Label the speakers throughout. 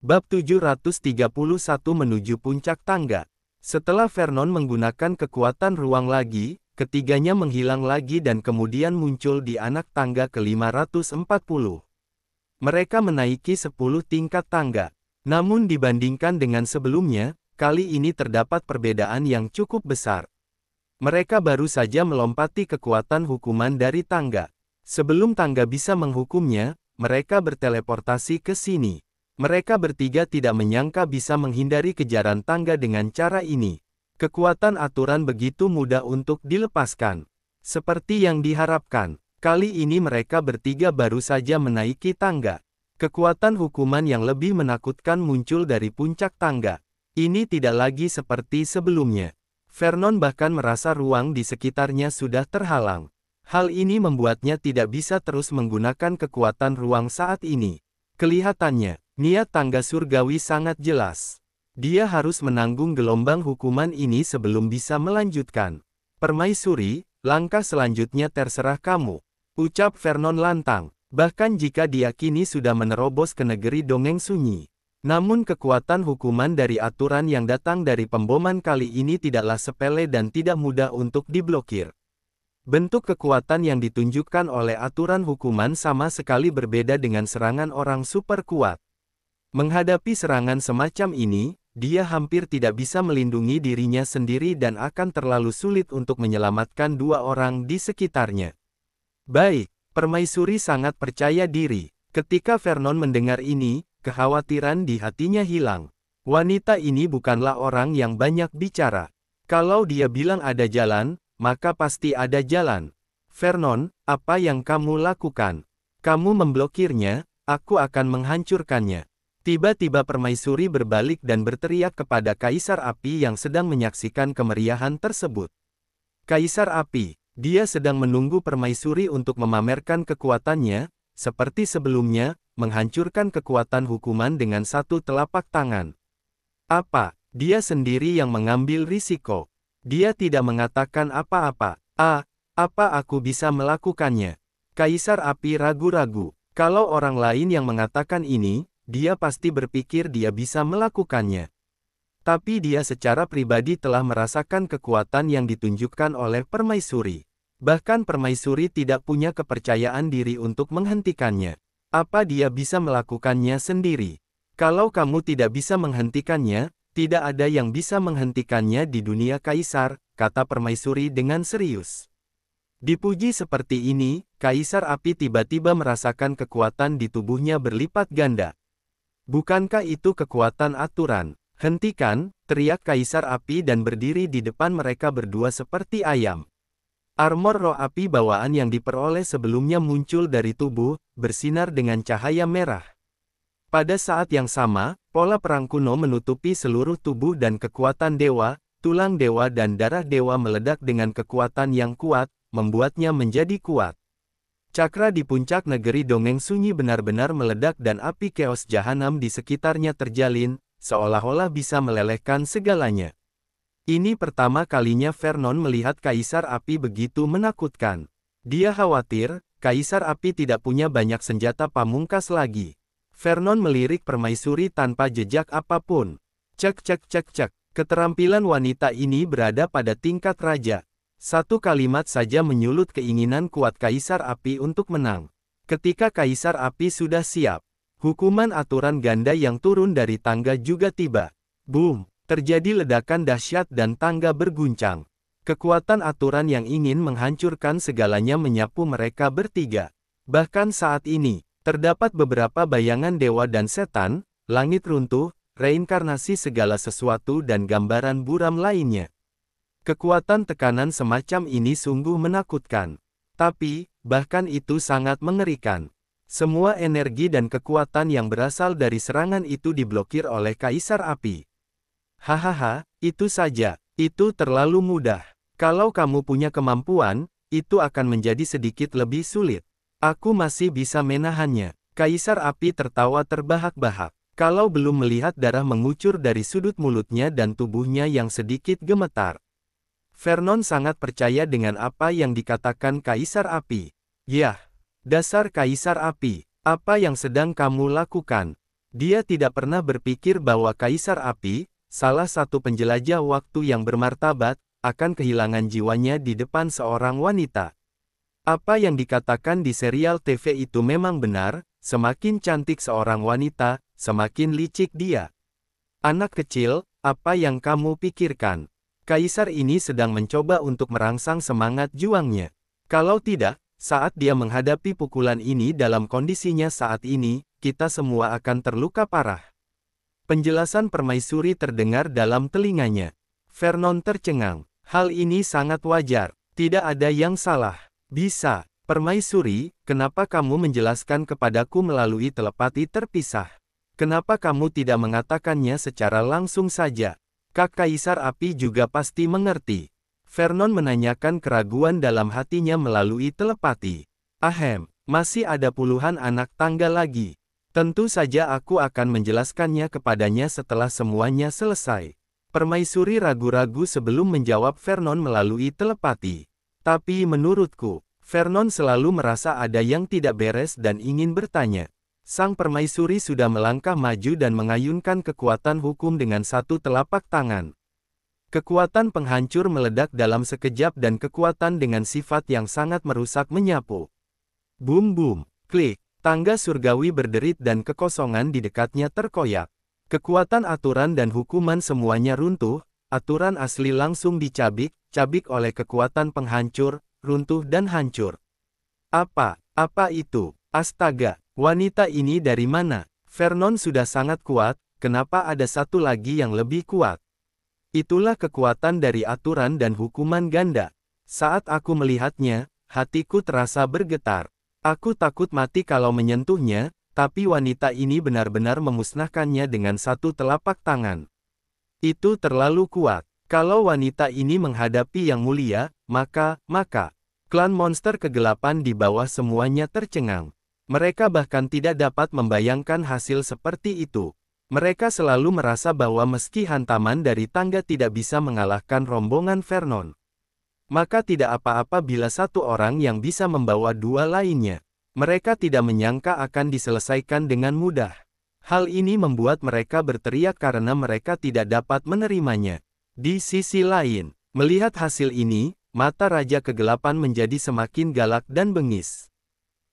Speaker 1: Bab 731 menuju puncak tangga. Setelah Vernon menggunakan kekuatan ruang lagi, ketiganya menghilang lagi dan kemudian muncul di anak tangga ke-540. Mereka menaiki 10 tingkat tangga. Namun dibandingkan dengan sebelumnya, kali ini terdapat perbedaan yang cukup besar. Mereka baru saja melompati kekuatan hukuman dari tangga. Sebelum tangga bisa menghukumnya, mereka berteleportasi ke sini. Mereka bertiga tidak menyangka bisa menghindari kejaran tangga dengan cara ini. Kekuatan aturan begitu mudah untuk dilepaskan. Seperti yang diharapkan, kali ini mereka bertiga baru saja menaiki tangga. Kekuatan hukuman yang lebih menakutkan muncul dari puncak tangga. Ini tidak lagi seperti sebelumnya. Vernon bahkan merasa ruang di sekitarnya sudah terhalang. Hal ini membuatnya tidak bisa terus menggunakan kekuatan ruang saat ini. Kelihatannya, Niat tangga surgawi sangat jelas. Dia harus menanggung gelombang hukuman ini sebelum bisa melanjutkan. Permaisuri, langkah selanjutnya terserah kamu. Ucap Vernon lantang, bahkan jika diyakini sudah menerobos ke negeri dongeng sunyi. Namun kekuatan hukuman dari aturan yang datang dari pemboman kali ini tidaklah sepele dan tidak mudah untuk diblokir. Bentuk kekuatan yang ditunjukkan oleh aturan hukuman sama sekali berbeda dengan serangan orang super kuat. Menghadapi serangan semacam ini, dia hampir tidak bisa melindungi dirinya sendiri dan akan terlalu sulit untuk menyelamatkan dua orang di sekitarnya. Baik, Permaisuri sangat percaya diri. Ketika Vernon mendengar ini, kekhawatiran di hatinya hilang. Wanita ini bukanlah orang yang banyak bicara. Kalau dia bilang ada jalan, maka pasti ada jalan. Vernon, apa yang kamu lakukan? Kamu memblokirnya, aku akan menghancurkannya. Tiba-tiba permaisuri berbalik dan berteriak kepada Kaisar Api yang sedang menyaksikan kemeriahan tersebut. Kaisar Api, dia sedang menunggu permaisuri untuk memamerkan kekuatannya, seperti sebelumnya, menghancurkan kekuatan hukuman dengan satu telapak tangan. Apa, dia sendiri yang mengambil risiko. Dia tidak mengatakan apa-apa. Ah, apa aku bisa melakukannya? Kaisar Api ragu-ragu. Kalau orang lain yang mengatakan ini, dia pasti berpikir dia bisa melakukannya. Tapi dia secara pribadi telah merasakan kekuatan yang ditunjukkan oleh permaisuri. Bahkan permaisuri tidak punya kepercayaan diri untuk menghentikannya. Apa dia bisa melakukannya sendiri? Kalau kamu tidak bisa menghentikannya, tidak ada yang bisa menghentikannya di dunia kaisar, kata permaisuri dengan serius. Dipuji seperti ini, Kaisar Api tiba-tiba merasakan kekuatan di tubuhnya berlipat ganda. Bukankah itu kekuatan aturan? Hentikan, teriak kaisar api dan berdiri di depan mereka berdua seperti ayam. Armor roh api bawaan yang diperoleh sebelumnya muncul dari tubuh, bersinar dengan cahaya merah. Pada saat yang sama, pola perang kuno menutupi seluruh tubuh dan kekuatan dewa, tulang dewa dan darah dewa meledak dengan kekuatan yang kuat, membuatnya menjadi kuat. Cakra di puncak negeri dongeng sunyi benar-benar meledak dan api keos jahanam di sekitarnya terjalin, seolah-olah bisa melelehkan segalanya. Ini pertama kalinya Vernon melihat kaisar api begitu menakutkan. Dia khawatir, kaisar api tidak punya banyak senjata pamungkas lagi. Vernon melirik permaisuri tanpa jejak apapun. Cek cek cek cek, keterampilan wanita ini berada pada tingkat raja. Satu kalimat saja menyulut keinginan kuat Kaisar Api untuk menang. Ketika Kaisar Api sudah siap, hukuman aturan ganda yang turun dari tangga juga tiba. Boom! Terjadi ledakan dahsyat dan tangga berguncang. Kekuatan aturan yang ingin menghancurkan segalanya menyapu mereka bertiga. Bahkan saat ini, terdapat beberapa bayangan dewa dan setan, langit runtuh, reinkarnasi segala sesuatu dan gambaran buram lainnya. Kekuatan tekanan semacam ini sungguh menakutkan. Tapi, bahkan itu sangat mengerikan. Semua energi dan kekuatan yang berasal dari serangan itu diblokir oleh Kaisar Api. Hahaha, itu saja, itu terlalu mudah. Kalau kamu punya kemampuan, itu akan menjadi sedikit lebih sulit. Aku masih bisa menahannya. Kaisar Api tertawa terbahak-bahak. Kalau belum melihat darah mengucur dari sudut mulutnya dan tubuhnya yang sedikit gemetar. Vernon sangat percaya dengan apa yang dikatakan Kaisar Api. Yah, dasar Kaisar Api, apa yang sedang kamu lakukan? Dia tidak pernah berpikir bahwa Kaisar Api, salah satu penjelajah waktu yang bermartabat, akan kehilangan jiwanya di depan seorang wanita. Apa yang dikatakan di serial TV itu memang benar, semakin cantik seorang wanita, semakin licik dia. Anak kecil, apa yang kamu pikirkan? Kaisar ini sedang mencoba untuk merangsang semangat juangnya. Kalau tidak, saat dia menghadapi pukulan ini dalam kondisinya saat ini, kita semua akan terluka parah. Penjelasan permaisuri terdengar dalam telinganya. Vernon tercengang. Hal ini sangat wajar. Tidak ada yang salah. Bisa. Permaisuri, kenapa kamu menjelaskan kepadaku melalui telepati terpisah? Kenapa kamu tidak mengatakannya secara langsung saja? Kak Kaisar Api juga pasti mengerti. Vernon menanyakan keraguan dalam hatinya melalui telepati. Ahem, masih ada puluhan anak tangga lagi. Tentu saja aku akan menjelaskannya kepadanya setelah semuanya selesai. Permaisuri ragu-ragu sebelum menjawab Vernon melalui telepati. Tapi menurutku, Vernon selalu merasa ada yang tidak beres dan ingin bertanya. Sang permaisuri sudah melangkah maju dan mengayunkan kekuatan hukum dengan satu telapak tangan. Kekuatan penghancur meledak dalam sekejap dan kekuatan dengan sifat yang sangat merusak menyapu. Boom boom, klik, tangga surgawi berderit dan kekosongan di dekatnya terkoyak. Kekuatan aturan dan hukuman semuanya runtuh, aturan asli langsung dicabik, cabik oleh kekuatan penghancur, runtuh dan hancur. Apa, apa itu, astaga, Wanita ini dari mana? Vernon sudah sangat kuat, kenapa ada satu lagi yang lebih kuat? Itulah kekuatan dari aturan dan hukuman ganda. Saat aku melihatnya, hatiku terasa bergetar. Aku takut mati kalau menyentuhnya, tapi wanita ini benar-benar memusnahkannya dengan satu telapak tangan. Itu terlalu kuat. Kalau wanita ini menghadapi yang mulia, maka, maka, klan monster kegelapan di bawah semuanya tercengang. Mereka bahkan tidak dapat membayangkan hasil seperti itu. Mereka selalu merasa bahwa meski hantaman dari tangga tidak bisa mengalahkan rombongan Vernon, maka tidak apa-apa bila satu orang yang bisa membawa dua lainnya. Mereka tidak menyangka akan diselesaikan dengan mudah. Hal ini membuat mereka berteriak karena mereka tidak dapat menerimanya. Di sisi lain, melihat hasil ini, mata Raja Kegelapan menjadi semakin galak dan bengis.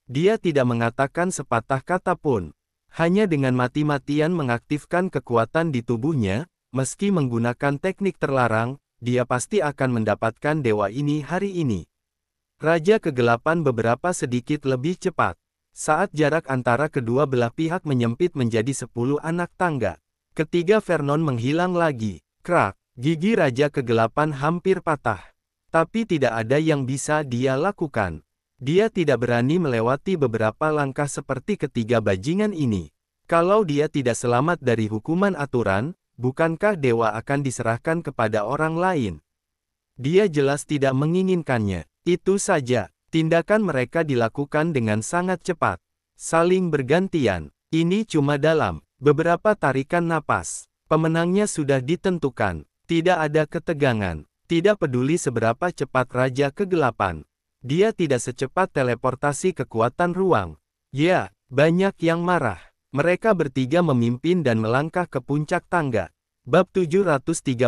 Speaker 1: Dia tidak mengatakan sepatah kata pun. Hanya dengan mati-matian mengaktifkan kekuatan di tubuhnya, meski menggunakan teknik terlarang, dia pasti akan mendapatkan dewa ini hari ini. Raja kegelapan beberapa sedikit lebih cepat. Saat jarak antara kedua belah pihak menyempit menjadi sepuluh anak tangga. Ketiga Vernon menghilang lagi. Krak, gigi Raja kegelapan hampir patah. Tapi tidak ada yang bisa dia lakukan. Dia tidak berani melewati beberapa langkah seperti ketiga bajingan ini. Kalau dia tidak selamat dari hukuman aturan, bukankah dewa akan diserahkan kepada orang lain? Dia jelas tidak menginginkannya. Itu saja, tindakan mereka dilakukan dengan sangat cepat. Saling bergantian. Ini cuma dalam beberapa tarikan napas. Pemenangnya sudah ditentukan. Tidak ada ketegangan. Tidak peduli seberapa cepat Raja Kegelapan dia tidak secepat teleportasi kekuatan ruang. Ya, banyak yang marah. Mereka bertiga memimpin dan melangkah ke puncak tangga. Bab 732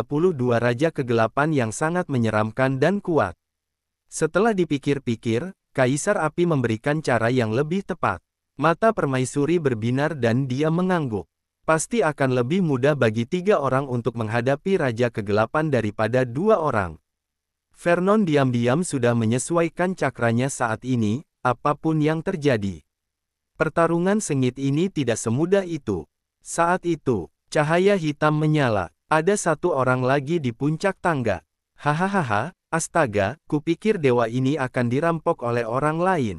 Speaker 1: Raja Kegelapan yang sangat menyeramkan dan kuat. Setelah dipikir-pikir, Kaisar Api memberikan cara yang lebih tepat. Mata permaisuri berbinar dan dia mengangguk. Pasti akan lebih mudah bagi tiga orang untuk menghadapi Raja Kegelapan daripada dua orang. Vernon diam-diam sudah menyesuaikan cakranya saat ini, apapun yang terjadi. Pertarungan sengit ini tidak semudah itu. Saat itu, cahaya hitam menyala. Ada satu orang lagi di puncak tangga. Hahaha, astaga, kupikir dewa ini akan dirampok oleh orang lain.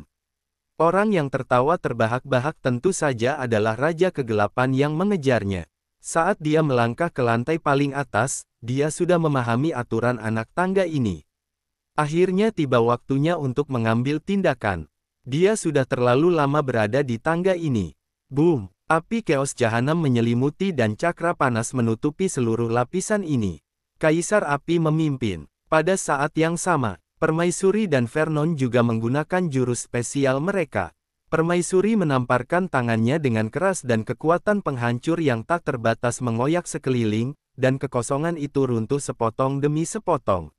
Speaker 1: Orang yang tertawa terbahak-bahak tentu saja adalah Raja Kegelapan yang mengejarnya. Saat dia melangkah ke lantai paling atas, dia sudah memahami aturan anak tangga ini. Akhirnya tiba waktunya untuk mengambil tindakan. Dia sudah terlalu lama berada di tangga ini. Boom! Api keos jahanam menyelimuti dan cakra panas menutupi seluruh lapisan ini. Kaisar api memimpin. Pada saat yang sama, Permaisuri dan Vernon juga menggunakan jurus spesial mereka. Permaisuri menamparkan tangannya dengan keras dan kekuatan penghancur yang tak terbatas mengoyak sekeliling, dan kekosongan itu runtuh sepotong demi sepotong.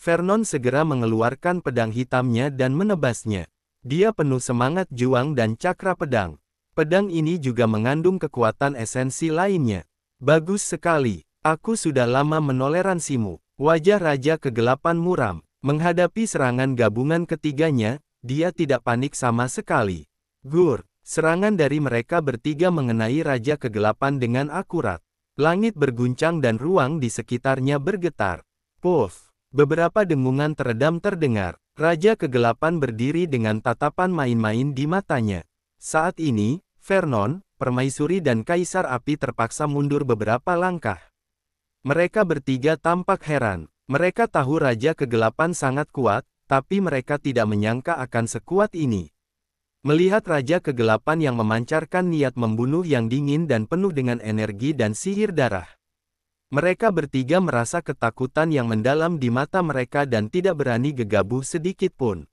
Speaker 1: Vernon segera mengeluarkan pedang hitamnya dan menebasnya. Dia penuh semangat juang dan cakra pedang. Pedang ini juga mengandung kekuatan esensi lainnya. Bagus sekali, aku sudah lama menoleransimu. Wajah Raja Kegelapan muram. Menghadapi serangan gabungan ketiganya, dia tidak panik sama sekali. Gur, serangan dari mereka bertiga mengenai Raja Kegelapan dengan akurat. Langit berguncang dan ruang di sekitarnya bergetar. Puff. Beberapa dengungan teredam terdengar. Raja kegelapan berdiri dengan tatapan main-main di matanya. Saat ini, Vernon, Permaisuri dan Kaisar Api terpaksa mundur beberapa langkah. Mereka bertiga tampak heran. Mereka tahu Raja Kegelapan sangat kuat, tapi mereka tidak menyangka akan sekuat ini. Melihat Raja Kegelapan yang memancarkan niat membunuh yang dingin dan penuh dengan energi dan sihir darah. Mereka bertiga merasa ketakutan yang mendalam di mata mereka dan tidak berani gegabah sedikit pun.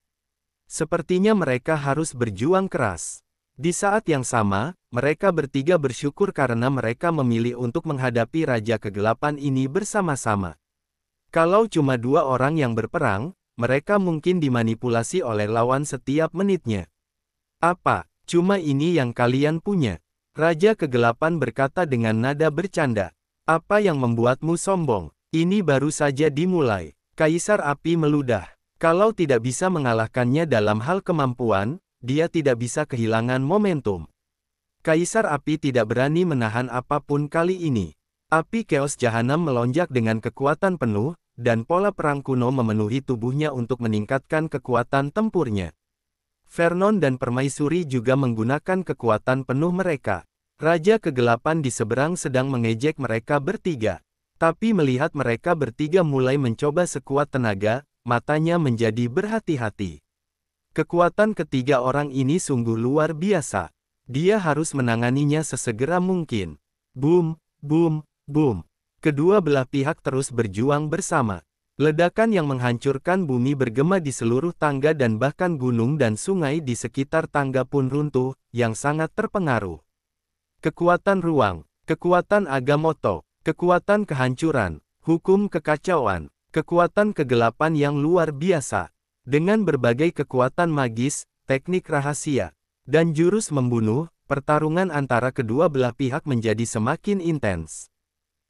Speaker 1: Sepertinya mereka harus berjuang keras. Di saat yang sama, mereka bertiga bersyukur karena mereka memilih untuk menghadapi Raja Kegelapan ini bersama-sama. Kalau cuma dua orang yang berperang, mereka mungkin dimanipulasi oleh lawan setiap menitnya. Apa, cuma ini yang kalian punya? Raja Kegelapan berkata dengan nada bercanda. Apa yang membuatmu sombong? Ini baru saja dimulai. Kaisar api meludah. Kalau tidak bisa mengalahkannya dalam hal kemampuan, dia tidak bisa kehilangan momentum. Kaisar api tidak berani menahan apapun kali ini. Api keos jahanam melonjak dengan kekuatan penuh, dan pola perang kuno memenuhi tubuhnya untuk meningkatkan kekuatan tempurnya. Vernon dan Permaisuri juga menggunakan kekuatan penuh mereka. Raja kegelapan di seberang sedang mengejek mereka bertiga. Tapi melihat mereka bertiga mulai mencoba sekuat tenaga, matanya menjadi berhati-hati. Kekuatan ketiga orang ini sungguh luar biasa. Dia harus menanganinya sesegera mungkin. Boom, boom, boom. Kedua belah pihak terus berjuang bersama. Ledakan yang menghancurkan bumi bergema di seluruh tangga dan bahkan gunung dan sungai di sekitar tangga pun runtuh, yang sangat terpengaruh kekuatan ruang, kekuatan agamoto, kekuatan kehancuran, hukum kekacauan, kekuatan kegelapan yang luar biasa, dengan berbagai kekuatan magis, teknik rahasia, dan jurus membunuh, pertarungan antara kedua belah pihak menjadi semakin intens.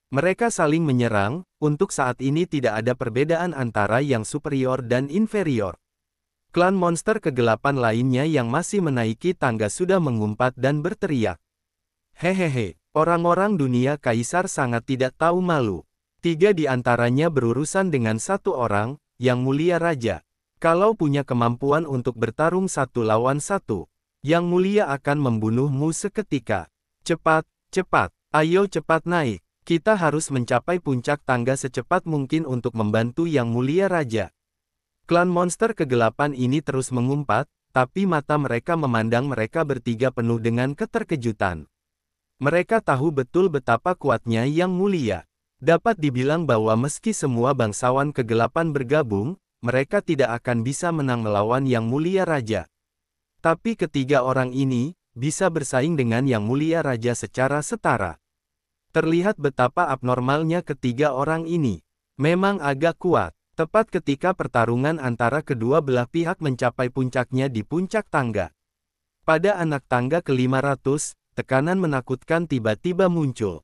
Speaker 1: Mereka saling menyerang, untuk saat ini tidak ada perbedaan antara yang superior dan inferior. Klan monster kegelapan lainnya yang masih menaiki tangga sudah mengumpat dan berteriak. Hehehe, orang-orang dunia kaisar sangat tidak tahu malu. Tiga di antaranya berurusan dengan satu orang, yang mulia raja. Kalau punya kemampuan untuk bertarung satu lawan satu, yang mulia akan membunuhmu seketika. Cepat, cepat, ayo cepat naik. Kita harus mencapai puncak tangga secepat mungkin untuk membantu yang mulia raja. Klan monster kegelapan ini terus mengumpat, tapi mata mereka memandang mereka bertiga penuh dengan keterkejutan. Mereka tahu betul betapa kuatnya yang mulia. Dapat dibilang bahwa meski semua bangsawan kegelapan bergabung, mereka tidak akan bisa menang melawan yang mulia raja. Tapi ketiga orang ini, bisa bersaing dengan yang mulia raja secara setara. Terlihat betapa abnormalnya ketiga orang ini. Memang agak kuat, tepat ketika pertarungan antara kedua belah pihak mencapai puncaknya di puncak tangga. Pada anak tangga ke-500, tekanan menakutkan tiba-tiba muncul.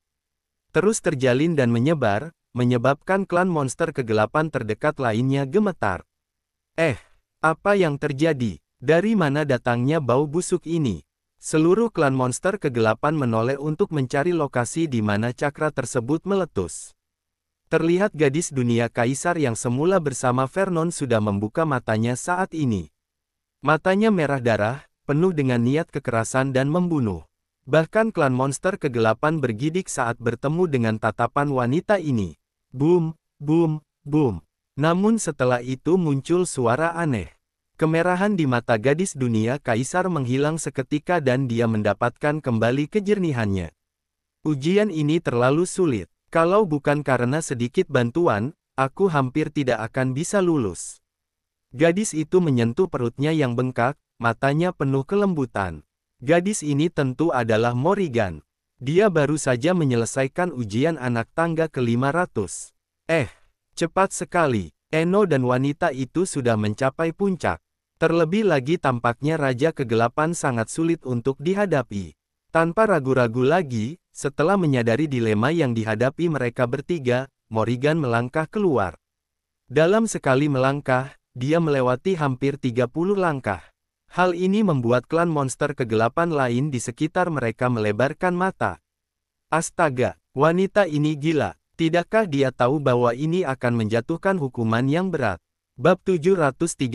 Speaker 1: Terus terjalin dan menyebar, menyebabkan klan monster kegelapan terdekat lainnya gemetar. Eh, apa yang terjadi? Dari mana datangnya bau busuk ini? Seluruh klan monster kegelapan menoleh untuk mencari lokasi di mana cakra tersebut meletus. Terlihat gadis dunia kaisar yang semula bersama Vernon sudah membuka matanya saat ini. Matanya merah darah, penuh dengan niat kekerasan dan membunuh. Bahkan klan monster kegelapan bergidik saat bertemu dengan tatapan wanita ini. Boom, boom, boom. Namun setelah itu muncul suara aneh. Kemerahan di mata gadis dunia kaisar menghilang seketika dan dia mendapatkan kembali kejernihannya. Ujian ini terlalu sulit. Kalau bukan karena sedikit bantuan, aku hampir tidak akan bisa lulus. Gadis itu menyentuh perutnya yang bengkak, matanya penuh kelembutan. Gadis ini tentu adalah Morrigan. Dia baru saja menyelesaikan ujian anak tangga ke-500. Eh, cepat sekali. Eno dan wanita itu sudah mencapai puncak. Terlebih lagi tampaknya Raja Kegelapan sangat sulit untuk dihadapi. Tanpa ragu-ragu lagi, setelah menyadari dilema yang dihadapi mereka bertiga, Morrigan melangkah keluar. Dalam sekali melangkah, dia melewati hampir 30 langkah. Hal ini membuat klan monster kegelapan lain di sekitar mereka melebarkan mata. Astaga, wanita ini gila. Tidakkah dia tahu bahwa ini akan menjatuhkan hukuman yang berat? Bab 733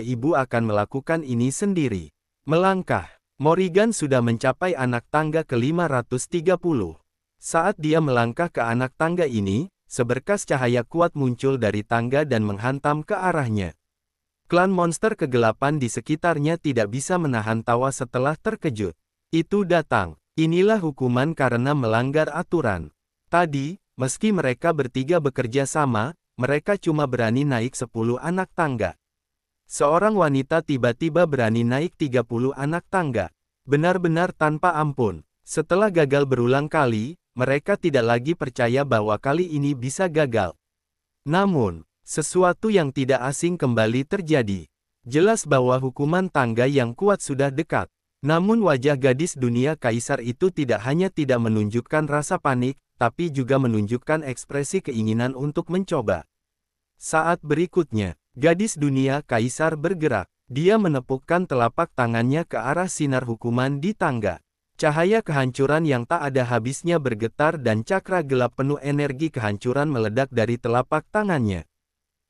Speaker 1: ibu akan melakukan ini sendiri. Melangkah, Morrigan sudah mencapai anak tangga ke-530. Saat dia melangkah ke anak tangga ini, seberkas cahaya kuat muncul dari tangga dan menghantam ke arahnya. Klan monster kegelapan di sekitarnya tidak bisa menahan tawa setelah terkejut. Itu datang. Inilah hukuman karena melanggar aturan. Tadi, meski mereka bertiga bekerja sama, mereka cuma berani naik 10 anak tangga. Seorang wanita tiba-tiba berani naik 30 anak tangga. Benar-benar tanpa ampun. Setelah gagal berulang kali, mereka tidak lagi percaya bahwa kali ini bisa gagal. Namun, sesuatu yang tidak asing kembali terjadi. Jelas bahwa hukuman tangga yang kuat sudah dekat. Namun wajah gadis dunia kaisar itu tidak hanya tidak menunjukkan rasa panik, tapi juga menunjukkan ekspresi keinginan untuk mencoba. Saat berikutnya, gadis dunia kaisar bergerak. Dia menepukkan telapak tangannya ke arah sinar hukuman di tangga. Cahaya kehancuran yang tak ada habisnya bergetar dan cakra gelap penuh energi kehancuran meledak dari telapak tangannya.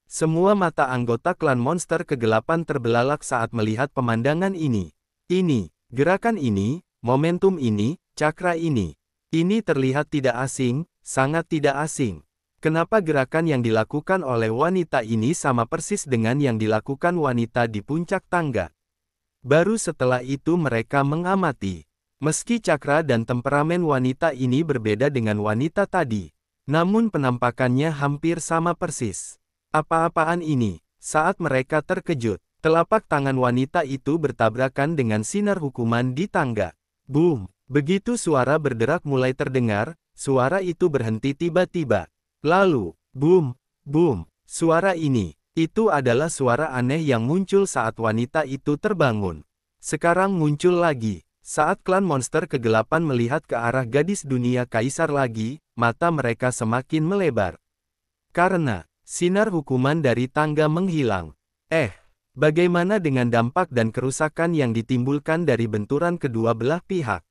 Speaker 1: Semua mata anggota klan monster kegelapan terbelalak saat melihat pemandangan ini. Ini, gerakan ini, momentum ini, cakra ini. Ini terlihat tidak asing, sangat tidak asing. Kenapa gerakan yang dilakukan oleh wanita ini sama persis dengan yang dilakukan wanita di puncak tangga? Baru setelah itu mereka mengamati. Meski cakra dan temperamen wanita ini berbeda dengan wanita tadi, namun penampakannya hampir sama persis. Apa-apaan ini? Saat mereka terkejut, telapak tangan wanita itu bertabrakan dengan sinar hukuman di tangga. Boom! Begitu suara berderak mulai terdengar, suara itu berhenti tiba-tiba. Lalu, boom, boom, suara ini, itu adalah suara aneh yang muncul saat wanita itu terbangun. Sekarang muncul lagi, saat klan monster kegelapan melihat ke arah gadis dunia kaisar lagi, mata mereka semakin melebar. Karena, Sinar hukuman dari tangga menghilang. Eh, bagaimana dengan dampak dan kerusakan yang ditimbulkan dari benturan kedua belah pihak?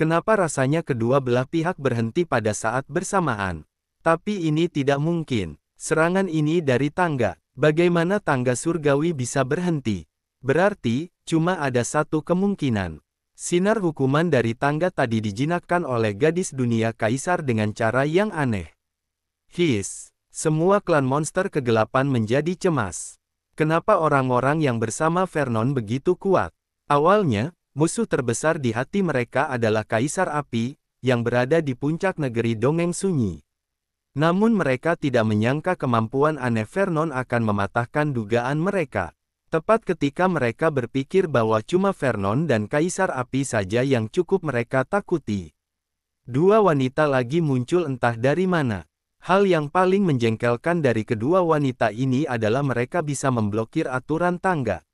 Speaker 1: Kenapa rasanya kedua belah pihak berhenti pada saat bersamaan? Tapi ini tidak mungkin. Serangan ini dari tangga. Bagaimana tangga surgawi bisa berhenti? Berarti, cuma ada satu kemungkinan. Sinar hukuman dari tangga tadi dijinakkan oleh gadis dunia kaisar dengan cara yang aneh. His. Semua klan monster kegelapan menjadi cemas. Kenapa orang-orang yang bersama Vernon begitu kuat? Awalnya, musuh terbesar di hati mereka adalah Kaisar Api, yang berada di puncak negeri dongeng sunyi. Namun mereka tidak menyangka kemampuan aneh Vernon akan mematahkan dugaan mereka. Tepat ketika mereka berpikir bahwa cuma Vernon dan Kaisar Api saja yang cukup mereka takuti. Dua wanita lagi muncul entah dari mana. Hal yang paling menjengkelkan dari kedua wanita ini adalah mereka bisa memblokir aturan tangga.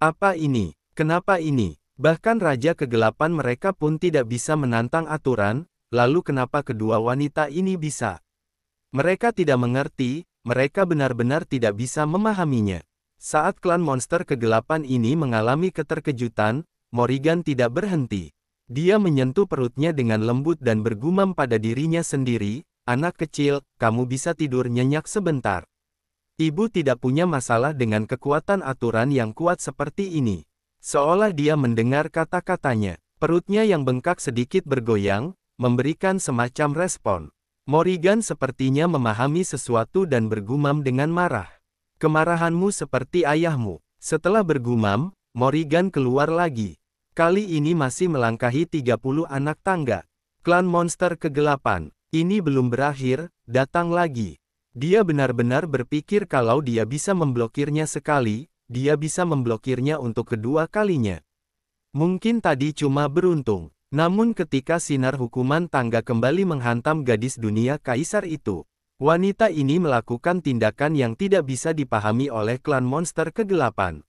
Speaker 1: Apa ini? Kenapa ini? Bahkan Raja Kegelapan mereka pun tidak bisa menantang aturan, lalu kenapa kedua wanita ini bisa? Mereka tidak mengerti, mereka benar-benar tidak bisa memahaminya. Saat klan monster kegelapan ini mengalami keterkejutan, Morrigan tidak berhenti. Dia menyentuh perutnya dengan lembut dan bergumam pada dirinya sendiri, Anak kecil, kamu bisa tidur nyenyak sebentar. Ibu tidak punya masalah dengan kekuatan aturan yang kuat seperti ini. Seolah dia mendengar kata-katanya, perutnya yang bengkak sedikit bergoyang, memberikan semacam respon. Morrigan sepertinya memahami sesuatu dan bergumam dengan marah. Kemarahanmu seperti ayahmu. Setelah bergumam, Morrigan keluar lagi. Kali ini masih melangkahi 30 anak tangga. Klan monster kegelapan, ini belum berakhir, datang lagi. Dia benar-benar berpikir kalau dia bisa memblokirnya sekali, dia bisa memblokirnya untuk kedua kalinya. Mungkin tadi cuma beruntung, namun ketika sinar hukuman tangga kembali menghantam gadis dunia kaisar itu, wanita ini melakukan tindakan yang tidak bisa dipahami oleh klan monster kegelapan.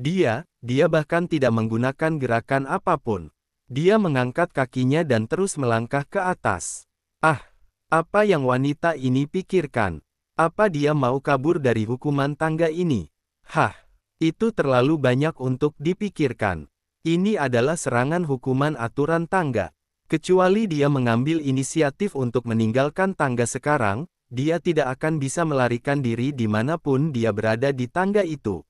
Speaker 1: Dia, dia bahkan tidak menggunakan gerakan apapun. Dia mengangkat kakinya dan terus melangkah ke atas. Ah, apa yang wanita ini pikirkan? Apa dia mau kabur dari hukuman tangga ini? Hah, itu terlalu banyak untuk dipikirkan. Ini adalah serangan hukuman aturan tangga. Kecuali dia mengambil inisiatif untuk meninggalkan tangga sekarang, dia tidak akan bisa melarikan diri di dimanapun dia berada di tangga itu.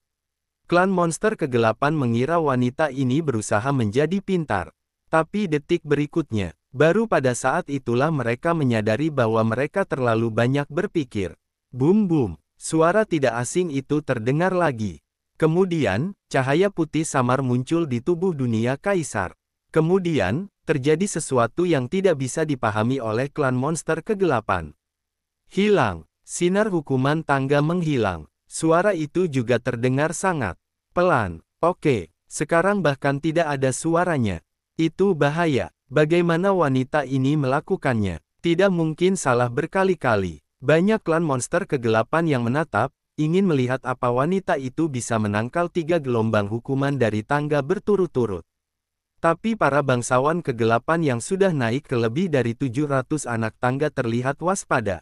Speaker 1: Klan monster kegelapan mengira wanita ini berusaha menjadi pintar. Tapi detik berikutnya, Baru pada saat itulah mereka menyadari bahwa mereka terlalu banyak berpikir. Bum bum, suara tidak asing itu terdengar lagi. Kemudian, cahaya putih samar muncul di tubuh dunia kaisar. Kemudian, terjadi sesuatu yang tidak bisa dipahami oleh klan monster kegelapan. Hilang, sinar hukuman tangga menghilang. Suara itu juga terdengar sangat pelan. Oke, sekarang bahkan tidak ada suaranya. Itu bahaya. Bagaimana wanita ini melakukannya? Tidak mungkin salah berkali-kali. Banyak klan monster kegelapan yang menatap, ingin melihat apa wanita itu bisa menangkal tiga gelombang hukuman dari tangga berturut-turut. Tapi para bangsawan kegelapan yang sudah naik ke lebih dari 700 anak tangga terlihat waspada.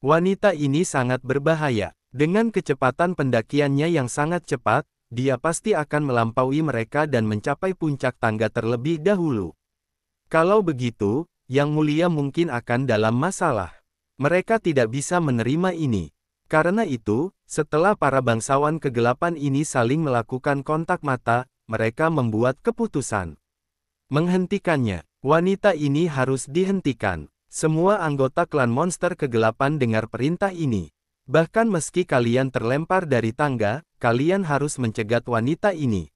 Speaker 1: Wanita ini sangat berbahaya. Dengan kecepatan pendakiannya yang sangat cepat, dia pasti akan melampaui mereka dan mencapai puncak tangga terlebih dahulu. Kalau begitu, Yang Mulia mungkin akan dalam masalah. Mereka tidak bisa menerima ini. Karena itu, setelah para bangsawan kegelapan ini saling melakukan kontak mata, mereka membuat keputusan. Menghentikannya, wanita ini harus dihentikan. Semua anggota klan monster kegelapan dengar perintah ini. Bahkan meski kalian terlempar dari tangga, kalian harus mencegat wanita ini.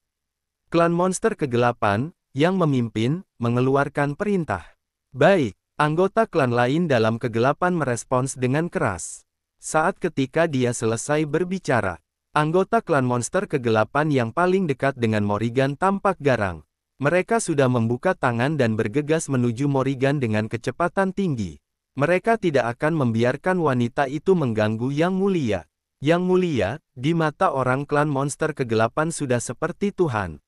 Speaker 1: Klan monster kegelapan, yang memimpin, mengeluarkan perintah. Baik, anggota klan lain dalam kegelapan merespons dengan keras. Saat ketika dia selesai berbicara, anggota klan monster kegelapan yang paling dekat dengan Morrigan tampak garang. Mereka sudah membuka tangan dan bergegas menuju Morrigan dengan kecepatan tinggi. Mereka tidak akan membiarkan wanita itu mengganggu Yang Mulia. Yang Mulia, di mata orang klan monster kegelapan sudah seperti Tuhan.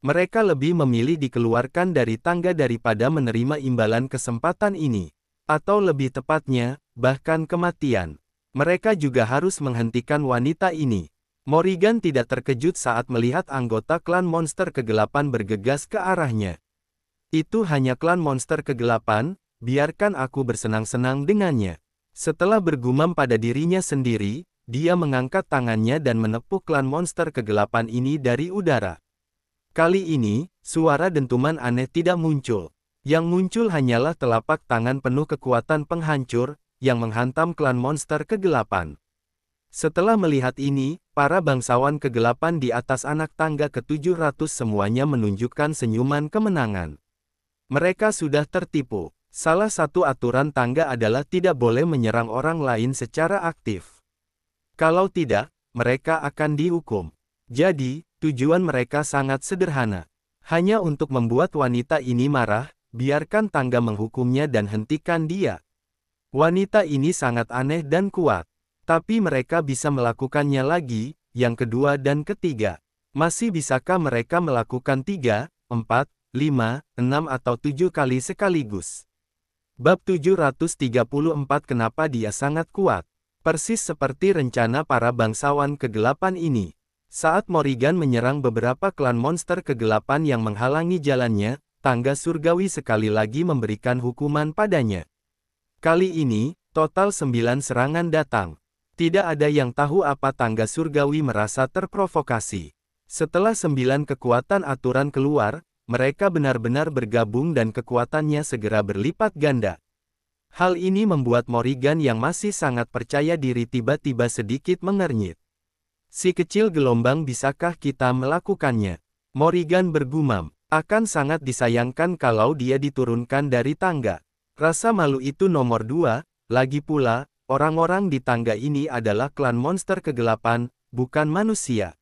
Speaker 1: Mereka lebih memilih dikeluarkan dari tangga daripada menerima imbalan kesempatan ini, atau lebih tepatnya, bahkan kematian. Mereka juga harus menghentikan wanita ini. Morrigan tidak terkejut saat melihat anggota klan monster kegelapan bergegas ke arahnya. Itu hanya klan monster kegelapan, biarkan aku bersenang-senang dengannya. Setelah bergumam pada dirinya sendiri, dia mengangkat tangannya dan menepuk klan monster kegelapan ini dari udara. Kali ini, suara dentuman aneh tidak muncul. Yang muncul hanyalah telapak tangan penuh kekuatan penghancur, yang menghantam klan monster kegelapan. Setelah melihat ini, para bangsawan kegelapan di atas anak tangga ke-700 semuanya menunjukkan senyuman kemenangan. Mereka sudah tertipu. Salah satu aturan tangga adalah tidak boleh menyerang orang lain secara aktif. Kalau tidak, mereka akan dihukum. Jadi, tujuan mereka sangat sederhana. Hanya untuk membuat wanita ini marah, biarkan tangga menghukumnya dan hentikan dia. Wanita ini sangat aneh dan kuat. Tapi mereka bisa melakukannya lagi, yang kedua dan ketiga. Masih bisakah mereka melakukan tiga, empat, lima, enam atau tujuh kali sekaligus? Bab 734 Kenapa dia sangat kuat? Persis seperti rencana para bangsawan kegelapan ini. Saat Morrigan menyerang beberapa klan monster kegelapan yang menghalangi jalannya, tangga surgawi sekali lagi memberikan hukuman padanya. Kali ini, total sembilan serangan datang. Tidak ada yang tahu apa tangga surgawi merasa terprovokasi. Setelah sembilan kekuatan aturan keluar, mereka benar-benar bergabung dan kekuatannya segera berlipat ganda. Hal ini membuat Morrigan yang masih sangat percaya diri tiba-tiba sedikit mengernyit. Si kecil gelombang bisakah kita melakukannya? Morrigan bergumam. Akan sangat disayangkan kalau dia diturunkan dari tangga. Rasa malu itu nomor dua, lagi pula, orang-orang di tangga ini adalah klan monster kegelapan, bukan manusia.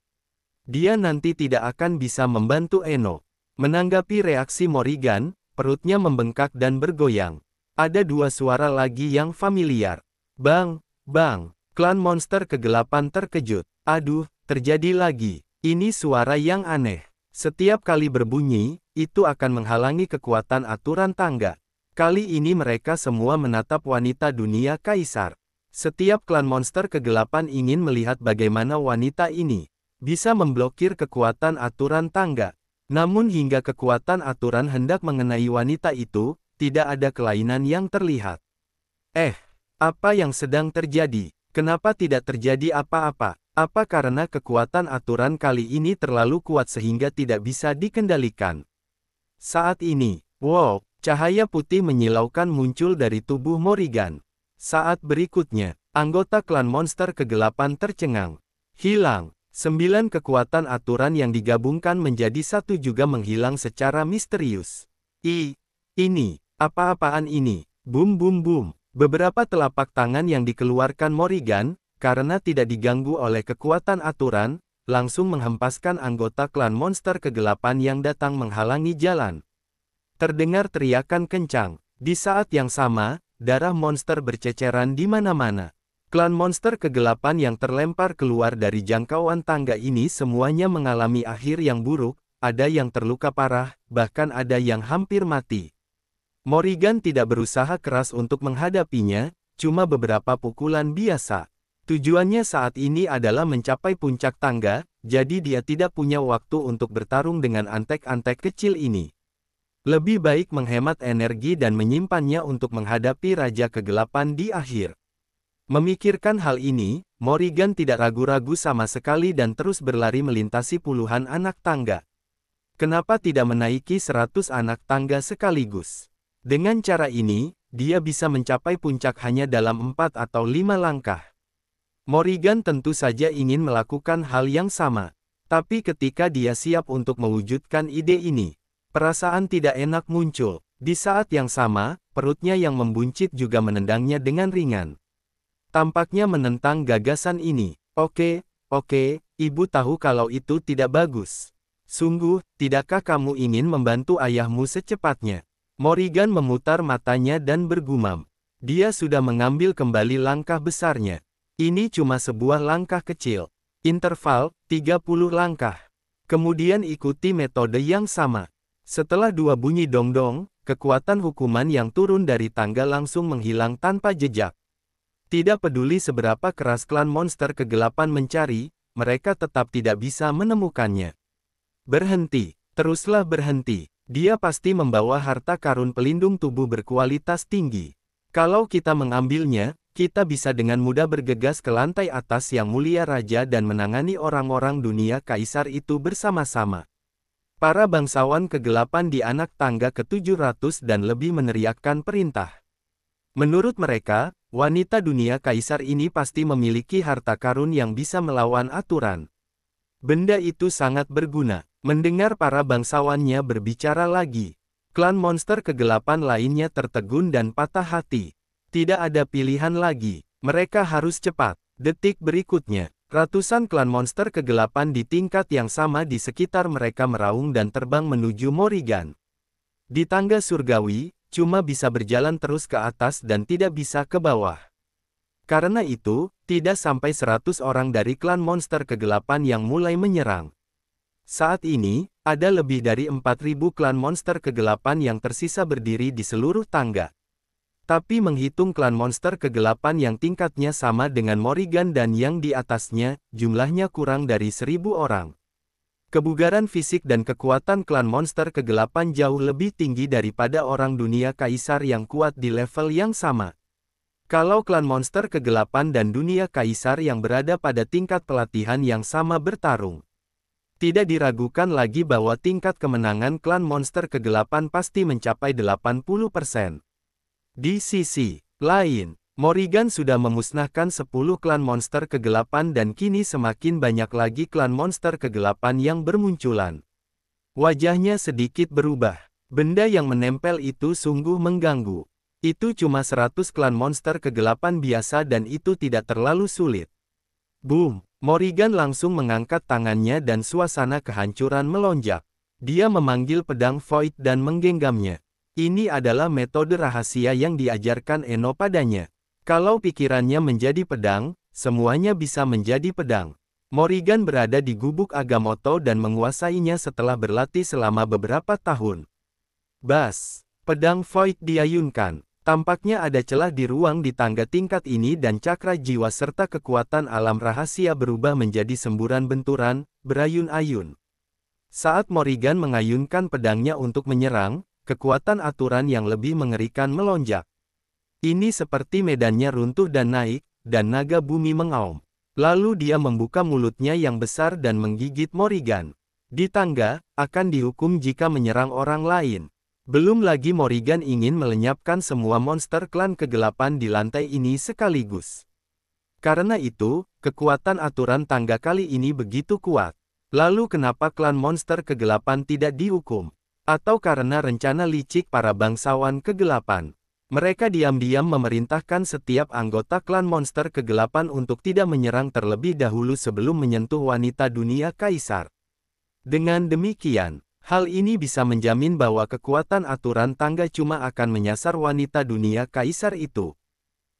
Speaker 1: Dia nanti tidak akan bisa membantu Eno. Menanggapi reaksi Morrigan, perutnya membengkak dan bergoyang. Ada dua suara lagi yang familiar. Bang, bang, klan monster kegelapan terkejut. Aduh, terjadi lagi. Ini suara yang aneh. Setiap kali berbunyi, itu akan menghalangi kekuatan aturan tangga. Kali ini mereka semua menatap wanita dunia kaisar. Setiap klan monster kegelapan ingin melihat bagaimana wanita ini bisa memblokir kekuatan aturan tangga. Namun hingga kekuatan aturan hendak mengenai wanita itu, tidak ada kelainan yang terlihat. Eh, apa yang sedang terjadi? Kenapa tidak terjadi apa-apa? Apa karena kekuatan aturan kali ini terlalu kuat sehingga tidak bisa dikendalikan? Saat ini, wow, cahaya putih menyilaukan muncul dari tubuh Morrigan. Saat berikutnya, anggota klan monster kegelapan tercengang. Hilang. Sembilan kekuatan aturan yang digabungkan menjadi satu juga menghilang secara misterius. I. Ini. Apa-apaan ini? Bum bum bum. Beberapa telapak tangan yang dikeluarkan Morrigan, karena tidak diganggu oleh kekuatan aturan, langsung menghempaskan anggota klan monster kegelapan yang datang menghalangi jalan. Terdengar teriakan kencang. Di saat yang sama, darah monster berceceran di mana-mana. Klan monster kegelapan yang terlempar keluar dari jangkauan tangga ini semuanya mengalami akhir yang buruk, ada yang terluka parah, bahkan ada yang hampir mati. Morrigan tidak berusaha keras untuk menghadapinya, cuma beberapa pukulan biasa. Tujuannya saat ini adalah mencapai puncak tangga, jadi dia tidak punya waktu untuk bertarung dengan antek-antek kecil ini. Lebih baik menghemat energi dan menyimpannya untuk menghadapi Raja Kegelapan di akhir. Memikirkan hal ini, Morrigan tidak ragu-ragu sama sekali dan terus berlari melintasi puluhan anak tangga. Kenapa tidak menaiki seratus anak tangga sekaligus? Dengan cara ini, dia bisa mencapai puncak hanya dalam empat atau lima langkah. Morrigan tentu saja ingin melakukan hal yang sama. Tapi ketika dia siap untuk mewujudkan ide ini, perasaan tidak enak muncul. Di saat yang sama, perutnya yang membuncit juga menendangnya dengan ringan. Tampaknya menentang gagasan ini. Oke, oke, ibu tahu kalau itu tidak bagus. Sungguh, tidakkah kamu ingin membantu ayahmu secepatnya? Morrigan memutar matanya dan bergumam. Dia sudah mengambil kembali langkah besarnya. Ini cuma sebuah langkah kecil. Interval, 30 langkah. Kemudian ikuti metode yang sama. Setelah dua bunyi dong-dong, kekuatan hukuman yang turun dari tangga langsung menghilang tanpa jejak. Tidak peduli seberapa keras klan monster kegelapan mencari, mereka tetap tidak bisa menemukannya. Berhenti, teruslah berhenti. Dia pasti membawa harta karun pelindung tubuh berkualitas tinggi. Kalau kita mengambilnya, kita bisa dengan mudah bergegas ke lantai atas yang mulia raja dan menangani orang-orang dunia kaisar itu bersama-sama. Para bangsawan kegelapan di anak tangga ke-700 dan lebih meneriakkan perintah. Menurut mereka, wanita dunia kaisar ini pasti memiliki harta karun yang bisa melawan aturan. Benda itu sangat berguna. Mendengar para bangsawannya berbicara lagi, klan monster kegelapan lainnya tertegun dan patah hati. Tidak ada pilihan lagi, mereka harus cepat. Detik berikutnya, ratusan klan monster kegelapan di tingkat yang sama di sekitar mereka meraung dan terbang menuju Morrigan. Di tangga surgawi, cuma bisa berjalan terus ke atas dan tidak bisa ke bawah. Karena itu, tidak sampai 100 orang dari klan monster kegelapan yang mulai menyerang. Saat ini, ada lebih dari 4.000 klan monster kegelapan yang tersisa berdiri di seluruh tangga. Tapi menghitung klan monster kegelapan yang tingkatnya sama dengan Morrigan dan yang di atasnya, jumlahnya kurang dari seribu orang. Kebugaran fisik dan kekuatan klan monster kegelapan jauh lebih tinggi daripada orang dunia kaisar yang kuat di level yang sama. Kalau klan monster kegelapan dan dunia kaisar yang berada pada tingkat pelatihan yang sama bertarung, tidak diragukan lagi bahwa tingkat kemenangan klan monster kegelapan pasti mencapai 80%. Di sisi lain, Morrigan sudah memusnahkan 10 klan monster kegelapan dan kini semakin banyak lagi klan monster kegelapan yang bermunculan. Wajahnya sedikit berubah. Benda yang menempel itu sungguh mengganggu. Itu cuma 100 klan monster kegelapan biasa dan itu tidak terlalu sulit. Boom! Morrigan langsung mengangkat tangannya dan suasana kehancuran melonjak. Dia memanggil pedang Void dan menggenggamnya. Ini adalah metode rahasia yang diajarkan Eno padanya. Kalau pikirannya menjadi pedang, semuanya bisa menjadi pedang. Morrigan berada di gubuk Agamotto dan menguasainya setelah berlatih selama beberapa tahun. Bas, pedang Void diayunkan. Tampaknya ada celah di ruang di tangga tingkat ini dan cakra jiwa serta kekuatan alam rahasia berubah menjadi semburan benturan, berayun-ayun. Saat Morrigan mengayunkan pedangnya untuk menyerang, kekuatan aturan yang lebih mengerikan melonjak. Ini seperti medannya runtuh dan naik, dan naga bumi mengaum. Lalu dia membuka mulutnya yang besar dan menggigit Morrigan. Di tangga, akan dihukum jika menyerang orang lain. Belum lagi Morrigan ingin melenyapkan semua monster klan kegelapan di lantai ini sekaligus. Karena itu, kekuatan aturan tangga kali ini begitu kuat. Lalu kenapa klan monster kegelapan tidak dihukum? Atau karena rencana licik para bangsawan kegelapan? Mereka diam-diam memerintahkan setiap anggota klan monster kegelapan untuk tidak menyerang terlebih dahulu sebelum menyentuh wanita dunia kaisar. Dengan demikian, Hal ini bisa menjamin bahwa kekuatan aturan tangga cuma akan menyasar wanita dunia kaisar itu.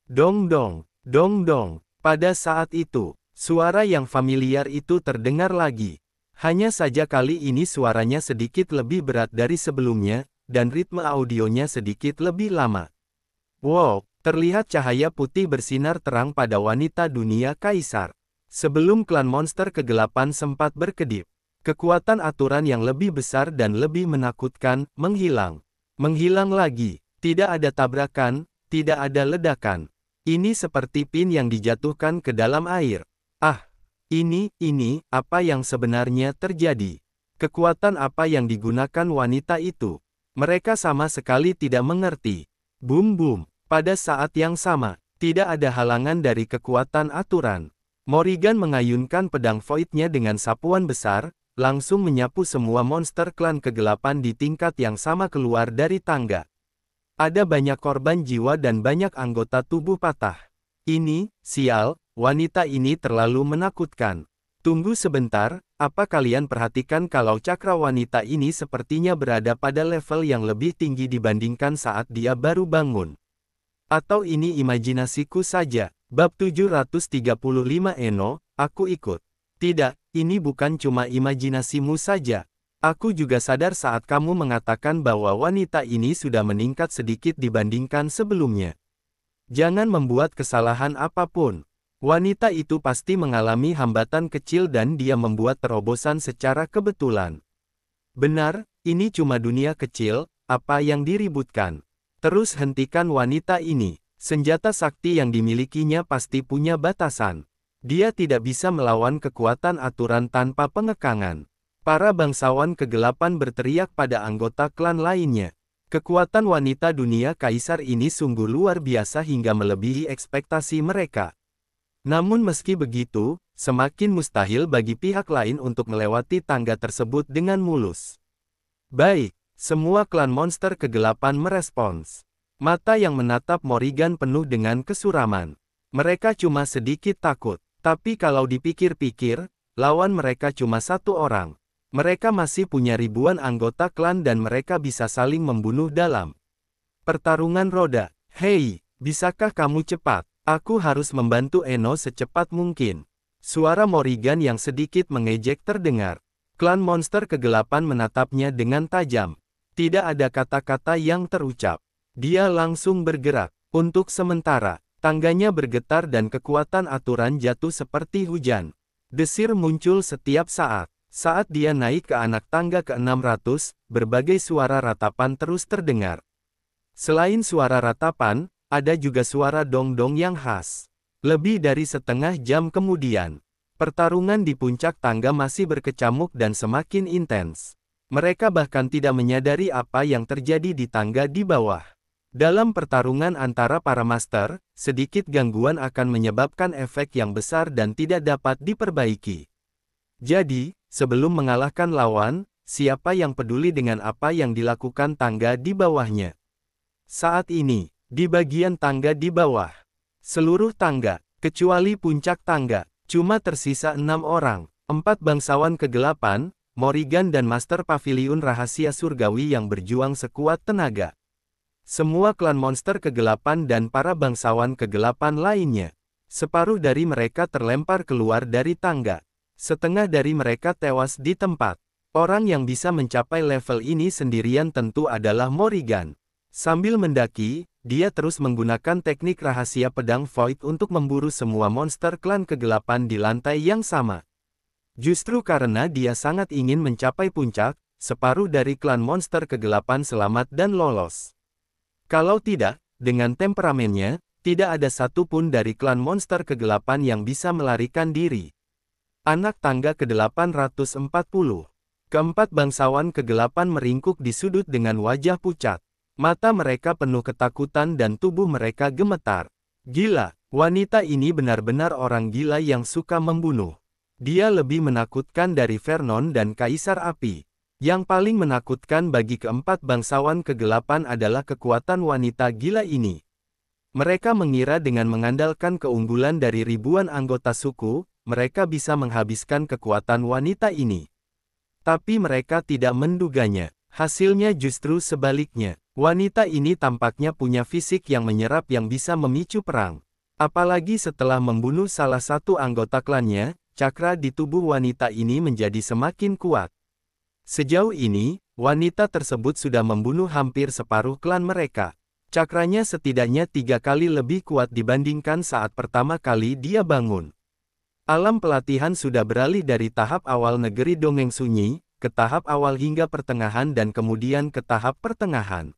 Speaker 1: Dong dong, dong dong, pada saat itu, suara yang familiar itu terdengar lagi. Hanya saja kali ini suaranya sedikit lebih berat dari sebelumnya, dan ritme audionya sedikit lebih lama. Wow, terlihat cahaya putih bersinar terang pada wanita dunia kaisar. Sebelum klan monster kegelapan sempat berkedip, Kekuatan aturan yang lebih besar dan lebih menakutkan, menghilang. Menghilang lagi, tidak ada tabrakan, tidak ada ledakan. Ini seperti pin yang dijatuhkan ke dalam air. Ah, ini, ini, apa yang sebenarnya terjadi? Kekuatan apa yang digunakan wanita itu? Mereka sama sekali tidak mengerti. Boom, boom. pada saat yang sama, tidak ada halangan dari kekuatan aturan. Morrigan mengayunkan pedang voidnya dengan sapuan besar, langsung menyapu semua monster klan kegelapan di tingkat yang sama keluar dari tangga. Ada banyak korban jiwa dan banyak anggota tubuh patah. Ini, sial, wanita ini terlalu menakutkan. Tunggu sebentar, apa kalian perhatikan kalau cakra wanita ini sepertinya berada pada level yang lebih tinggi dibandingkan saat dia baru bangun? Atau ini imajinasiku saja? Bab 735 Eno, aku ikut. Tidak, ini bukan cuma imajinasimu saja. Aku juga sadar saat kamu mengatakan bahwa wanita ini sudah meningkat sedikit dibandingkan sebelumnya. Jangan membuat kesalahan apapun. Wanita itu pasti mengalami hambatan kecil dan dia membuat terobosan secara kebetulan. Benar, ini cuma dunia kecil, apa yang diributkan. Terus hentikan wanita ini. Senjata sakti yang dimilikinya pasti punya batasan. Dia tidak bisa melawan kekuatan aturan tanpa pengekangan. Para bangsawan kegelapan berteriak pada anggota klan lainnya. Kekuatan wanita dunia kaisar ini sungguh luar biasa hingga melebihi ekspektasi mereka. Namun meski begitu, semakin mustahil bagi pihak lain untuk melewati tangga tersebut dengan mulus. Baik, semua klan monster kegelapan merespons. Mata yang menatap Morrigan penuh dengan kesuraman. Mereka cuma sedikit takut. Tapi kalau dipikir-pikir, lawan mereka cuma satu orang. Mereka masih punya ribuan anggota klan dan mereka bisa saling membunuh dalam pertarungan roda. Hei, bisakah kamu cepat? Aku harus membantu Eno secepat mungkin. Suara Morrigan yang sedikit mengejek terdengar. Klan monster kegelapan menatapnya dengan tajam. Tidak ada kata-kata yang terucap. Dia langsung bergerak. Untuk sementara, Tangganya bergetar dan kekuatan aturan jatuh seperti hujan. Desir muncul setiap saat. Saat dia naik ke anak tangga ke-600, berbagai suara ratapan terus terdengar. Selain suara ratapan, ada juga suara dong-dong yang khas. Lebih dari setengah jam kemudian, pertarungan di puncak tangga masih berkecamuk dan semakin intens. Mereka bahkan tidak menyadari apa yang terjadi di tangga di bawah. Dalam pertarungan antara para master, sedikit gangguan akan menyebabkan efek yang besar dan tidak dapat diperbaiki. Jadi, sebelum mengalahkan lawan, siapa yang peduli dengan apa yang dilakukan tangga di bawahnya? Saat ini, di bagian tangga di bawah, seluruh tangga, kecuali puncak tangga, cuma tersisa enam orang, empat bangsawan kegelapan, Morrigan dan Master Pavilion Rahasia Surgawi yang berjuang sekuat tenaga. Semua klan monster kegelapan dan para bangsawan kegelapan lainnya. Separuh dari mereka terlempar keluar dari tangga. Setengah dari mereka tewas di tempat. Orang yang bisa mencapai level ini sendirian tentu adalah Morrigan. Sambil mendaki, dia terus menggunakan teknik rahasia pedang Void untuk memburu semua monster klan kegelapan di lantai yang sama. Justru karena dia sangat ingin mencapai puncak, separuh dari klan monster kegelapan selamat dan lolos. Kalau tidak, dengan temperamennya, tidak ada satupun dari klan monster kegelapan yang bisa melarikan diri. Anak tangga ke-840. Keempat bangsawan kegelapan meringkuk di sudut dengan wajah pucat. Mata mereka penuh ketakutan dan tubuh mereka gemetar. Gila, wanita ini benar-benar orang gila yang suka membunuh. Dia lebih menakutkan dari Vernon dan Kaisar Api. Yang paling menakutkan bagi keempat bangsawan kegelapan adalah kekuatan wanita gila ini. Mereka mengira dengan mengandalkan keunggulan dari ribuan anggota suku, mereka bisa menghabiskan kekuatan wanita ini. Tapi mereka tidak menduganya. Hasilnya justru sebaliknya. Wanita ini tampaknya punya fisik yang menyerap yang bisa memicu perang. Apalagi setelah membunuh salah satu anggota klannya, cakra di tubuh wanita ini menjadi semakin kuat. Sejauh ini, wanita tersebut sudah membunuh hampir separuh klan mereka. Cakranya setidaknya tiga kali lebih kuat dibandingkan saat pertama kali dia bangun. Alam pelatihan sudah beralih dari tahap awal negeri dongeng sunyi, ke tahap awal hingga pertengahan dan kemudian ke tahap pertengahan.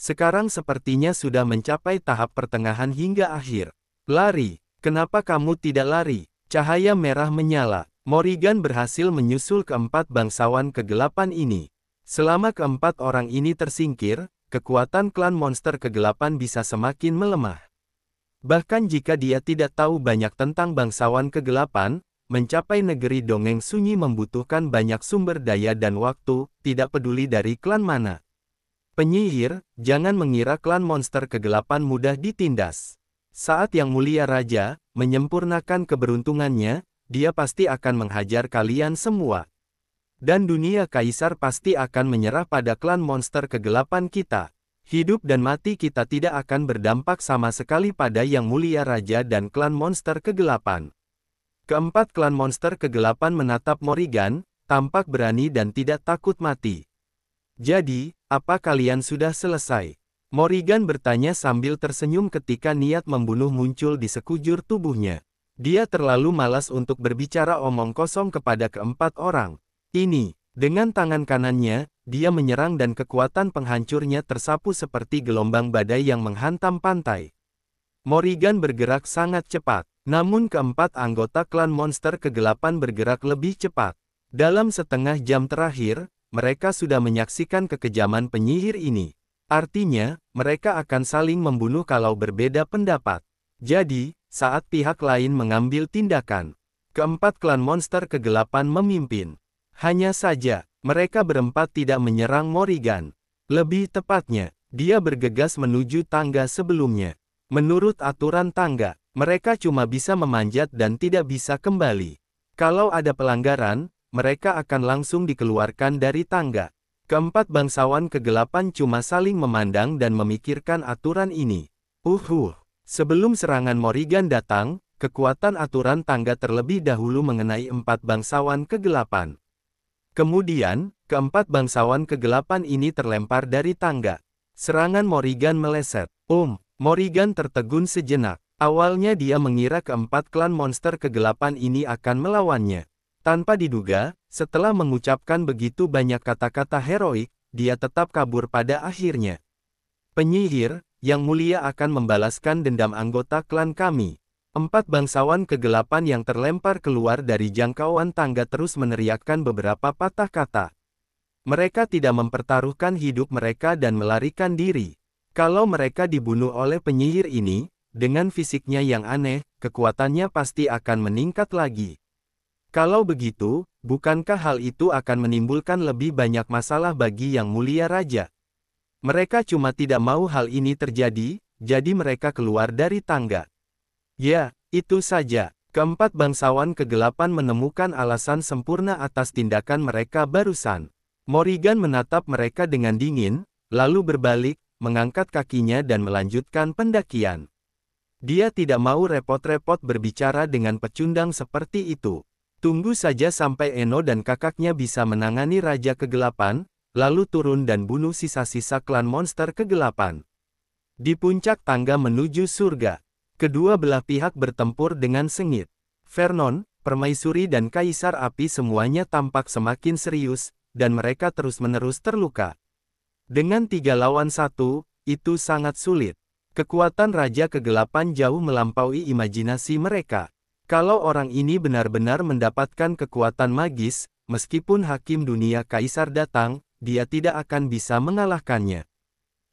Speaker 1: Sekarang sepertinya sudah mencapai tahap pertengahan hingga akhir. Lari, kenapa kamu tidak lari? Cahaya merah menyala. Morrigan berhasil menyusul keempat bangsawan kegelapan ini. Selama keempat orang ini tersingkir, kekuatan klan monster kegelapan bisa semakin melemah. Bahkan jika dia tidak tahu banyak tentang bangsawan kegelapan, mencapai negeri dongeng sunyi membutuhkan banyak sumber daya dan waktu, tidak peduli dari klan mana. Penyihir, jangan mengira klan monster kegelapan mudah ditindas. Saat Yang Mulia Raja menyempurnakan keberuntungannya, dia pasti akan menghajar kalian semua. Dan dunia kaisar pasti akan menyerah pada klan monster kegelapan kita. Hidup dan mati kita tidak akan berdampak sama sekali pada yang mulia raja dan klan monster kegelapan. Keempat klan monster kegelapan menatap Morrigan, tampak berani dan tidak takut mati. Jadi, apa kalian sudah selesai? Morrigan bertanya sambil tersenyum ketika niat membunuh muncul di sekujur tubuhnya. Dia terlalu malas untuk berbicara omong kosong kepada keempat orang. Ini, dengan tangan kanannya, dia menyerang dan kekuatan penghancurnya tersapu seperti gelombang badai yang menghantam pantai. Morrigan bergerak sangat cepat, namun keempat anggota klan monster kegelapan bergerak lebih cepat. Dalam setengah jam terakhir, mereka sudah menyaksikan kekejaman penyihir ini. Artinya, mereka akan saling membunuh kalau berbeda pendapat. Jadi, saat pihak lain mengambil tindakan. Keempat klan monster kegelapan memimpin. Hanya saja, mereka berempat tidak menyerang Morrigan. Lebih tepatnya, dia bergegas menuju tangga sebelumnya. Menurut aturan tangga, mereka cuma bisa memanjat dan tidak bisa kembali. Kalau ada pelanggaran, mereka akan langsung dikeluarkan dari tangga. Keempat bangsawan kegelapan cuma saling memandang dan memikirkan aturan ini. Uhuh. Sebelum serangan Morrigan datang, kekuatan aturan tangga terlebih dahulu mengenai empat bangsawan kegelapan. Kemudian, keempat bangsawan kegelapan ini terlempar dari tangga. Serangan Morrigan meleset. um, Morrigan tertegun sejenak. Awalnya dia mengira keempat klan monster kegelapan ini akan melawannya. Tanpa diduga, setelah mengucapkan begitu banyak kata-kata heroik, dia tetap kabur pada akhirnya. Penyihir, yang Mulia akan membalaskan dendam anggota klan kami. Empat bangsawan kegelapan yang terlempar keluar dari jangkauan tangga terus meneriakkan beberapa patah kata. Mereka tidak mempertaruhkan hidup mereka dan melarikan diri. Kalau mereka dibunuh oleh penyihir ini, dengan fisiknya yang aneh, kekuatannya pasti akan meningkat lagi. Kalau begitu, bukankah hal itu akan menimbulkan lebih banyak masalah bagi Yang Mulia Raja? Mereka cuma tidak mau hal ini terjadi, jadi mereka keluar dari tangga. Ya, itu saja. Keempat bangsawan kegelapan menemukan alasan sempurna atas tindakan mereka barusan. Morrigan menatap mereka dengan dingin, lalu berbalik, mengangkat kakinya dan melanjutkan pendakian. Dia tidak mau repot-repot berbicara dengan pecundang seperti itu. Tunggu saja sampai Eno dan kakaknya bisa menangani Raja Kegelapan, lalu turun dan bunuh sisa-sisa klan monster kegelapan. Di puncak tangga menuju surga, kedua belah pihak bertempur dengan sengit. Vernon, Permaisuri dan Kaisar Api semuanya tampak semakin serius, dan mereka terus-menerus terluka. Dengan tiga lawan satu, itu sangat sulit. Kekuatan Raja Kegelapan jauh melampaui imajinasi mereka. Kalau orang ini benar-benar mendapatkan kekuatan magis, meskipun Hakim Dunia Kaisar datang, dia tidak akan bisa mengalahkannya.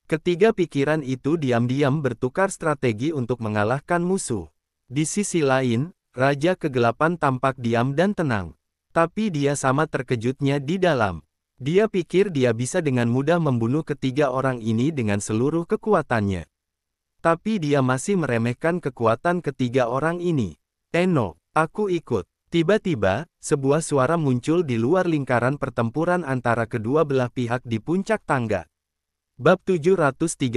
Speaker 1: Ketiga pikiran itu diam-diam bertukar strategi untuk mengalahkan musuh. Di sisi lain, Raja Kegelapan tampak diam dan tenang. Tapi dia sama terkejutnya di dalam. Dia pikir dia bisa dengan mudah membunuh ketiga orang ini dengan seluruh kekuatannya. Tapi dia masih meremehkan kekuatan ketiga orang ini. Eno, aku ikut. Tiba-tiba, sebuah suara muncul di luar lingkaran pertempuran antara kedua belah pihak di puncak tangga. Bab 736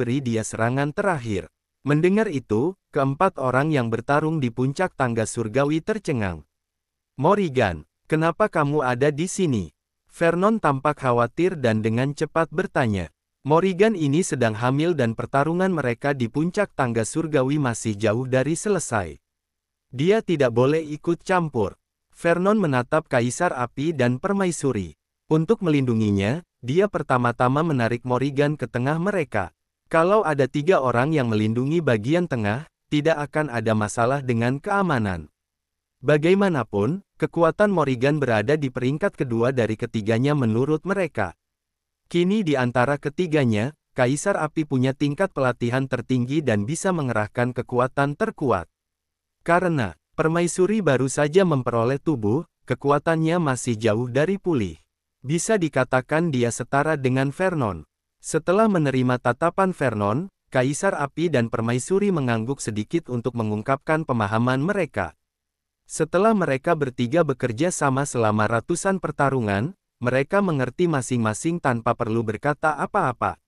Speaker 1: beri dia serangan terakhir. Mendengar itu, keempat orang yang bertarung di puncak tangga surgawi tercengang. Morrigan, kenapa kamu ada di sini? Vernon tampak khawatir dan dengan cepat bertanya. Morrigan ini sedang hamil dan pertarungan mereka di puncak tangga surgawi masih jauh dari selesai. Dia tidak boleh ikut campur. Vernon menatap Kaisar Api dan Permaisuri. Untuk melindunginya, dia pertama-tama menarik Morrigan ke tengah mereka. Kalau ada tiga orang yang melindungi bagian tengah, tidak akan ada masalah dengan keamanan. Bagaimanapun, kekuatan Morrigan berada di peringkat kedua dari ketiganya menurut mereka. Kini di antara ketiganya, Kaisar Api punya tingkat pelatihan tertinggi dan bisa mengerahkan kekuatan terkuat. Karena, Permaisuri baru saja memperoleh tubuh, kekuatannya masih jauh dari pulih. Bisa dikatakan dia setara dengan Vernon. Setelah menerima tatapan Vernon, Kaisar Api dan Permaisuri mengangguk sedikit untuk mengungkapkan pemahaman mereka. Setelah mereka bertiga bekerja sama selama ratusan pertarungan, mereka mengerti masing-masing tanpa perlu berkata apa-apa.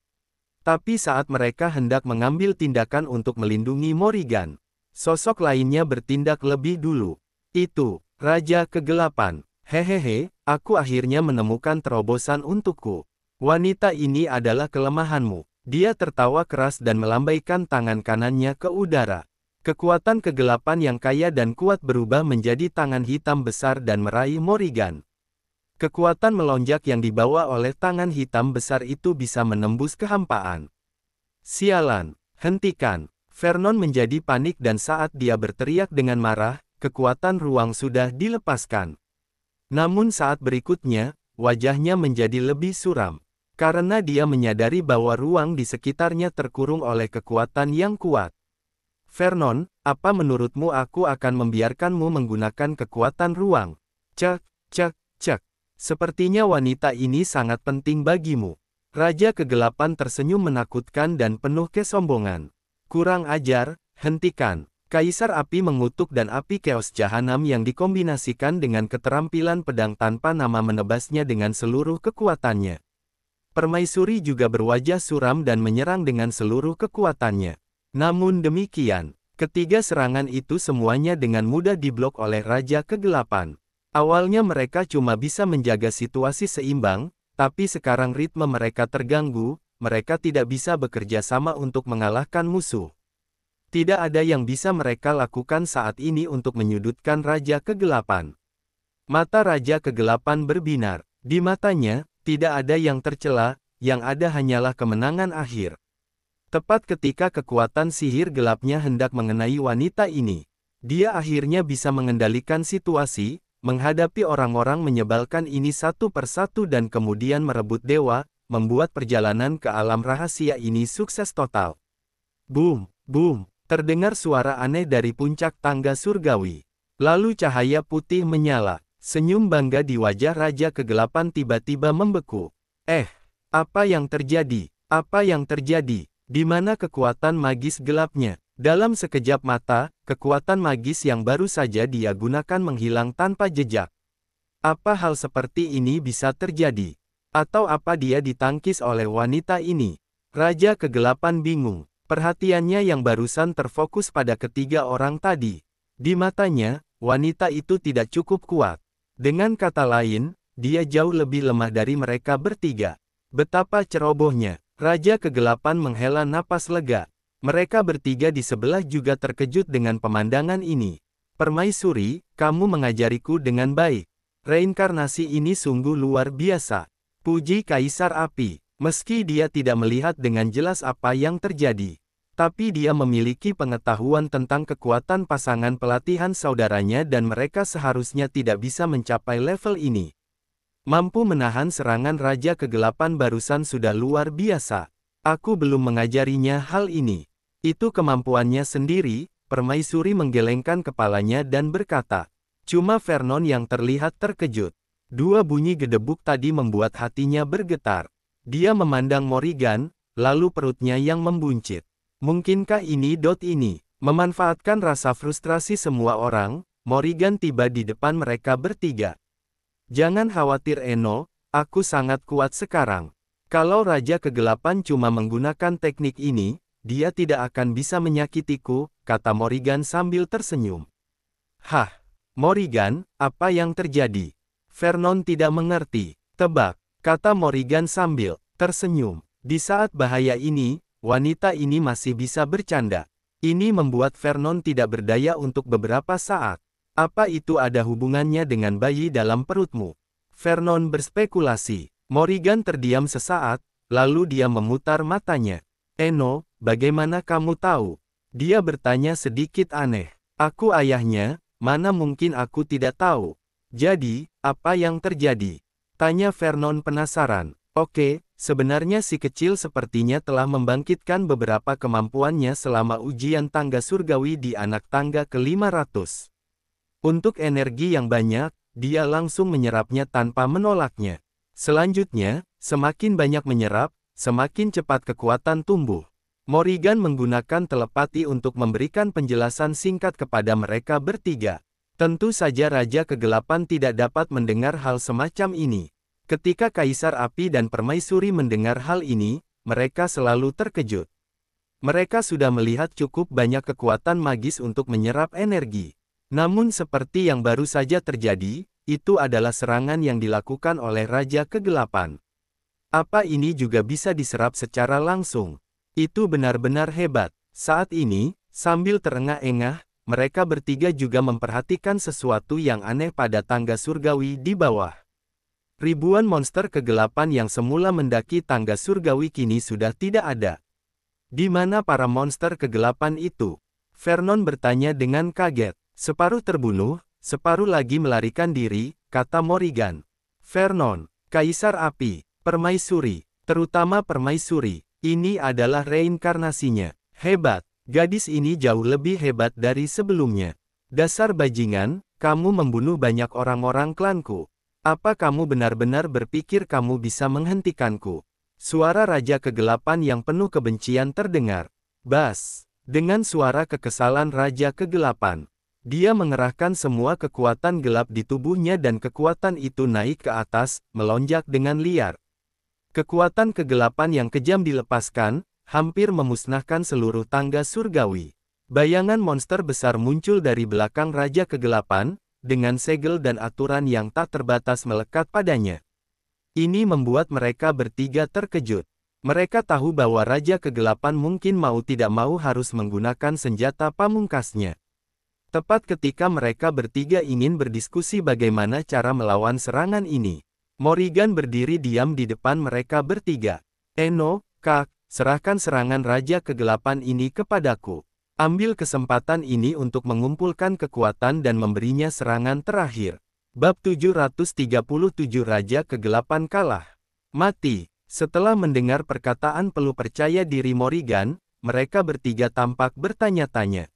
Speaker 1: Tapi saat mereka hendak mengambil tindakan untuk melindungi Morrigan, Sosok lainnya bertindak lebih dulu. Itu, Raja Kegelapan. Hehehe, aku akhirnya menemukan terobosan untukku. Wanita ini adalah kelemahanmu. Dia tertawa keras dan melambaikan tangan kanannya ke udara. Kekuatan kegelapan yang kaya dan kuat berubah menjadi tangan hitam besar dan meraih Morrigan. Kekuatan melonjak yang dibawa oleh tangan hitam besar itu bisa menembus kehampaan. Sialan, hentikan, Vernon menjadi panik dan saat dia berteriak dengan marah, kekuatan ruang sudah dilepaskan. Namun saat berikutnya, wajahnya menjadi lebih suram. Karena dia menyadari bahwa ruang di sekitarnya terkurung oleh kekuatan yang kuat. Vernon, apa menurutmu aku akan membiarkanmu menggunakan kekuatan ruang? Cek, cek, cek. Sepertinya wanita ini sangat penting bagimu. Raja kegelapan tersenyum menakutkan dan penuh kesombongan. Kurang ajar, hentikan. Kaisar api mengutuk dan api keos jahanam yang dikombinasikan dengan keterampilan pedang tanpa nama menebasnya dengan seluruh kekuatannya. Permaisuri juga berwajah suram dan menyerang dengan seluruh kekuatannya. Namun demikian, ketiga serangan itu semuanya dengan mudah diblok oleh Raja Kegelapan. Awalnya mereka cuma bisa menjaga situasi seimbang, tapi sekarang ritme mereka terganggu, mereka tidak bisa bekerja sama untuk mengalahkan musuh. Tidak ada yang bisa mereka lakukan saat ini untuk menyudutkan Raja Kegelapan. Mata Raja Kegelapan berbinar. Di matanya, tidak ada yang tercela, yang ada hanyalah kemenangan akhir. Tepat ketika kekuatan sihir gelapnya hendak mengenai wanita ini, dia akhirnya bisa mengendalikan situasi, menghadapi orang-orang menyebalkan ini satu persatu dan kemudian merebut dewa, membuat perjalanan ke alam rahasia ini sukses total. Boom, boom, terdengar suara aneh dari puncak tangga surgawi. Lalu cahaya putih menyala, senyum bangga di wajah Raja Kegelapan tiba-tiba membeku. Eh, apa yang terjadi? Apa yang terjadi? Di mana kekuatan magis gelapnya? Dalam sekejap mata, kekuatan magis yang baru saja dia gunakan menghilang tanpa jejak. Apa hal seperti ini bisa terjadi? Atau apa dia ditangkis oleh wanita ini? Raja kegelapan bingung. Perhatiannya yang barusan terfokus pada ketiga orang tadi. Di matanya, wanita itu tidak cukup kuat. Dengan kata lain, dia jauh lebih lemah dari mereka bertiga. Betapa cerobohnya, Raja kegelapan menghela napas lega. Mereka bertiga di sebelah juga terkejut dengan pemandangan ini. Permaisuri, kamu mengajariku dengan baik. Reinkarnasi ini sungguh luar biasa. Puji Kaisar Api, meski dia tidak melihat dengan jelas apa yang terjadi, tapi dia memiliki pengetahuan tentang kekuatan pasangan pelatihan saudaranya dan mereka seharusnya tidak bisa mencapai level ini. Mampu menahan serangan Raja Kegelapan barusan sudah luar biasa. Aku belum mengajarinya hal ini. Itu kemampuannya sendiri, permaisuri menggelengkan kepalanya dan berkata, Cuma Vernon yang terlihat terkejut. Dua bunyi gedebuk tadi membuat hatinya bergetar. Dia memandang Morrigan, lalu perutnya yang membuncit. Mungkinkah ini dot ini? Memanfaatkan rasa frustrasi semua orang, Morrigan tiba di depan mereka bertiga. Jangan khawatir Eno, aku sangat kuat sekarang. Kalau Raja Kegelapan cuma menggunakan teknik ini, dia tidak akan bisa menyakitiku, kata Morrigan sambil tersenyum. Hah, Morrigan, apa yang terjadi? Vernon tidak mengerti. Tebak, kata Morrigan sambil tersenyum. Di saat bahaya ini, wanita ini masih bisa bercanda. Ini membuat Vernon tidak berdaya untuk beberapa saat. Apa itu ada hubungannya dengan bayi dalam perutmu? Vernon berspekulasi. Morrigan terdiam sesaat, lalu dia memutar matanya. Eno, bagaimana kamu tahu? Dia bertanya sedikit aneh. Aku ayahnya, mana mungkin aku tidak tahu? Jadi, apa yang terjadi? Tanya Vernon penasaran. Oke, sebenarnya si kecil sepertinya telah membangkitkan beberapa kemampuannya selama ujian tangga surgawi di anak tangga ke-500. Untuk energi yang banyak, dia langsung menyerapnya tanpa menolaknya. Selanjutnya, semakin banyak menyerap, semakin cepat kekuatan tumbuh. Morrigan menggunakan telepati untuk memberikan penjelasan singkat kepada mereka bertiga. Tentu saja Raja Kegelapan tidak dapat mendengar hal semacam ini. Ketika Kaisar Api dan Permaisuri mendengar hal ini, mereka selalu terkejut. Mereka sudah melihat cukup banyak kekuatan magis untuk menyerap energi. Namun seperti yang baru saja terjadi, itu adalah serangan yang dilakukan oleh Raja Kegelapan. Apa ini juga bisa diserap secara langsung? Itu benar-benar hebat. Saat ini, sambil terengah-engah, mereka bertiga juga memperhatikan sesuatu yang aneh pada tangga surgawi di bawah. Ribuan monster kegelapan yang semula mendaki tangga surgawi kini sudah tidak ada. Di mana para monster kegelapan itu? Vernon bertanya dengan kaget. Separuh terbunuh, separuh lagi melarikan diri, kata Morrigan. Vernon, Kaisar Api, Permaisuri, terutama Permaisuri, ini adalah reinkarnasinya. Hebat, Gadis ini jauh lebih hebat dari sebelumnya. Dasar bajingan, kamu membunuh banyak orang-orang klanku. Apa kamu benar-benar berpikir kamu bisa menghentikanku? Suara Raja Kegelapan yang penuh kebencian terdengar. Bas! Dengan suara kekesalan Raja Kegelapan, dia mengerahkan semua kekuatan gelap di tubuhnya dan kekuatan itu naik ke atas, melonjak dengan liar. Kekuatan kegelapan yang kejam dilepaskan, hampir memusnahkan seluruh tangga surgawi. Bayangan monster besar muncul dari belakang Raja Kegelapan, dengan segel dan aturan yang tak terbatas melekat padanya. Ini membuat mereka bertiga terkejut. Mereka tahu bahwa Raja Kegelapan mungkin mau tidak mau harus menggunakan senjata pamungkasnya. Tepat ketika mereka bertiga ingin berdiskusi bagaimana cara melawan serangan ini, Morrigan berdiri diam di depan mereka bertiga. Eno, Kak, serahkan serangan Raja Kegelapan ini kepadaku. Ambil kesempatan ini untuk mengumpulkan kekuatan dan memberinya serangan terakhir. Bab 737 Raja Kegelapan kalah. Mati. Setelah mendengar perkataan peluh percaya diri Morrigan, mereka bertiga tampak bertanya-tanya.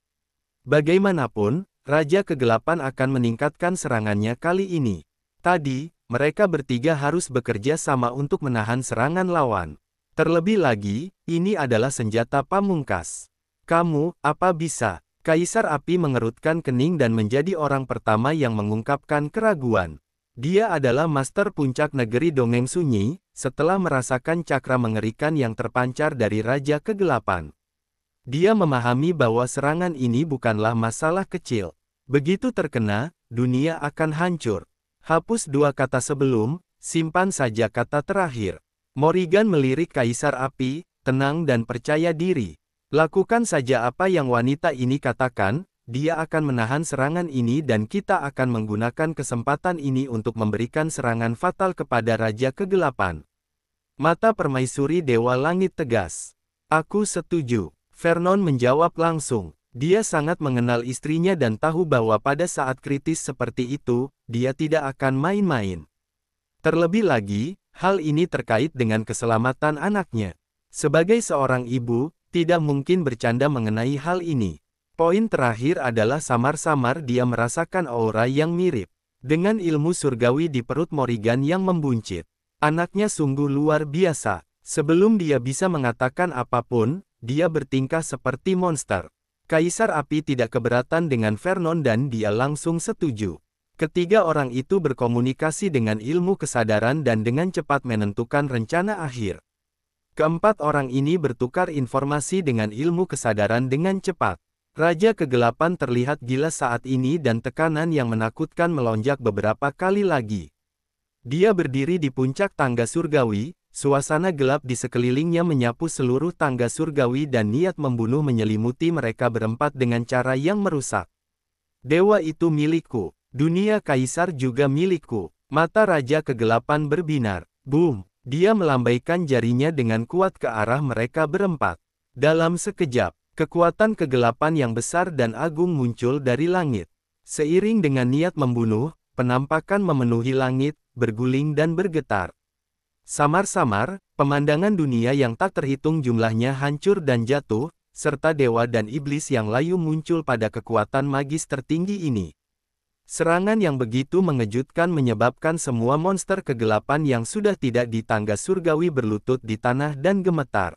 Speaker 1: Bagaimanapun, Raja Kegelapan akan meningkatkan serangannya kali ini. Tadi, mereka bertiga harus bekerja sama untuk menahan serangan lawan. Terlebih lagi, ini adalah senjata pamungkas. Kamu, apa bisa? Kaisar Api mengerutkan kening dan menjadi orang pertama yang mengungkapkan keraguan. Dia adalah master puncak negeri dongeng sunyi, setelah merasakan cakra mengerikan yang terpancar dari Raja Kegelapan. Dia memahami bahwa serangan ini bukanlah masalah kecil. Begitu terkena, dunia akan hancur. Hapus dua kata sebelum, simpan saja kata terakhir. Morrigan melirik Kaisar Api, tenang dan percaya diri. Lakukan saja apa yang wanita ini katakan, dia akan menahan serangan ini dan kita akan menggunakan kesempatan ini untuk memberikan serangan fatal kepada Raja Kegelapan. Mata permaisuri Dewa Langit tegas. Aku setuju. Vernon menjawab langsung. Dia sangat mengenal istrinya dan tahu bahwa pada saat kritis seperti itu, dia tidak akan main-main. Terlebih lagi, Hal ini terkait dengan keselamatan anaknya. Sebagai seorang ibu, tidak mungkin bercanda mengenai hal ini. Poin terakhir adalah samar-samar dia merasakan aura yang mirip. Dengan ilmu surgawi di perut Morrigan yang membuncit. Anaknya sungguh luar biasa. Sebelum dia bisa mengatakan apapun, dia bertingkah seperti monster. Kaisar Api tidak keberatan dengan Vernon dan dia langsung setuju. Ketiga orang itu berkomunikasi dengan ilmu kesadaran dan dengan cepat menentukan rencana akhir. Keempat orang ini bertukar informasi dengan ilmu kesadaran dengan cepat. Raja kegelapan terlihat gila saat ini dan tekanan yang menakutkan melonjak beberapa kali lagi. Dia berdiri di puncak tangga surgawi, suasana gelap di sekelilingnya menyapu seluruh tangga surgawi dan niat membunuh menyelimuti mereka berempat dengan cara yang merusak. Dewa itu milikku, Dunia kaisar juga milikku. Mata raja kegelapan berbinar. Boom! Dia melambaikan jarinya dengan kuat ke arah mereka berempat. Dalam sekejap, kekuatan kegelapan yang besar dan agung muncul dari langit. Seiring dengan niat membunuh, penampakan memenuhi langit, berguling dan bergetar. Samar-samar, pemandangan dunia yang tak terhitung jumlahnya hancur dan jatuh, serta dewa dan iblis yang layu muncul pada kekuatan magis tertinggi ini. Serangan yang begitu mengejutkan menyebabkan semua monster kegelapan yang sudah tidak di tangga surgawi berlutut di tanah dan gemetar.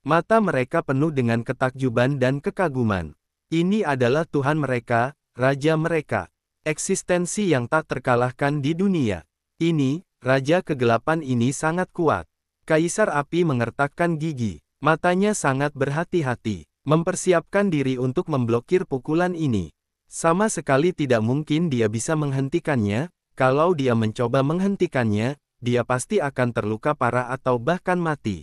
Speaker 1: Mata mereka penuh dengan ketakjuban dan kekaguman. Ini adalah Tuhan mereka, Raja mereka. Eksistensi yang tak terkalahkan di dunia. Ini, Raja kegelapan ini sangat kuat. Kaisar api mengertakkan gigi. Matanya sangat berhati-hati, mempersiapkan diri untuk memblokir pukulan ini. Sama sekali tidak mungkin dia bisa menghentikannya, kalau dia mencoba menghentikannya, dia pasti akan terluka parah atau bahkan mati.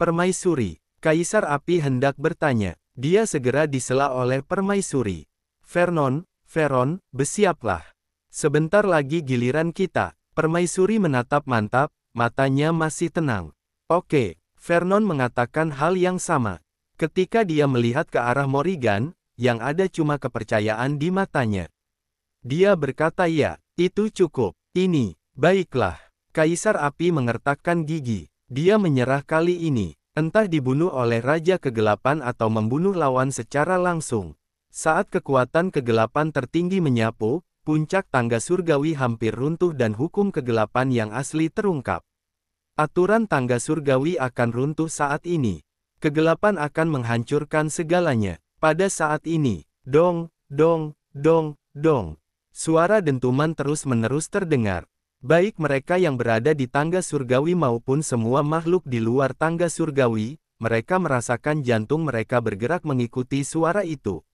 Speaker 1: Permaisuri, Kaisar Api hendak bertanya, dia segera disela oleh Permaisuri. Vernon, Veron, bersiaplah. Sebentar lagi giliran kita, Permaisuri menatap mantap, matanya masih tenang. Oke, Vernon mengatakan hal yang sama. Ketika dia melihat ke arah Morrigan, yang ada cuma kepercayaan di matanya. Dia berkata ya, itu cukup, ini, baiklah. Kaisar api mengertakkan gigi, dia menyerah kali ini, entah dibunuh oleh Raja Kegelapan atau membunuh lawan secara langsung. Saat kekuatan kegelapan tertinggi menyapu, puncak tangga surgawi hampir runtuh dan hukum kegelapan yang asli terungkap. Aturan tangga surgawi akan runtuh saat ini. Kegelapan akan menghancurkan segalanya. Pada saat ini, dong, dong, dong, dong. Suara dentuman terus-menerus terdengar. Baik mereka yang berada di tangga surgawi maupun semua makhluk di luar tangga surgawi, mereka merasakan jantung mereka bergerak mengikuti suara itu.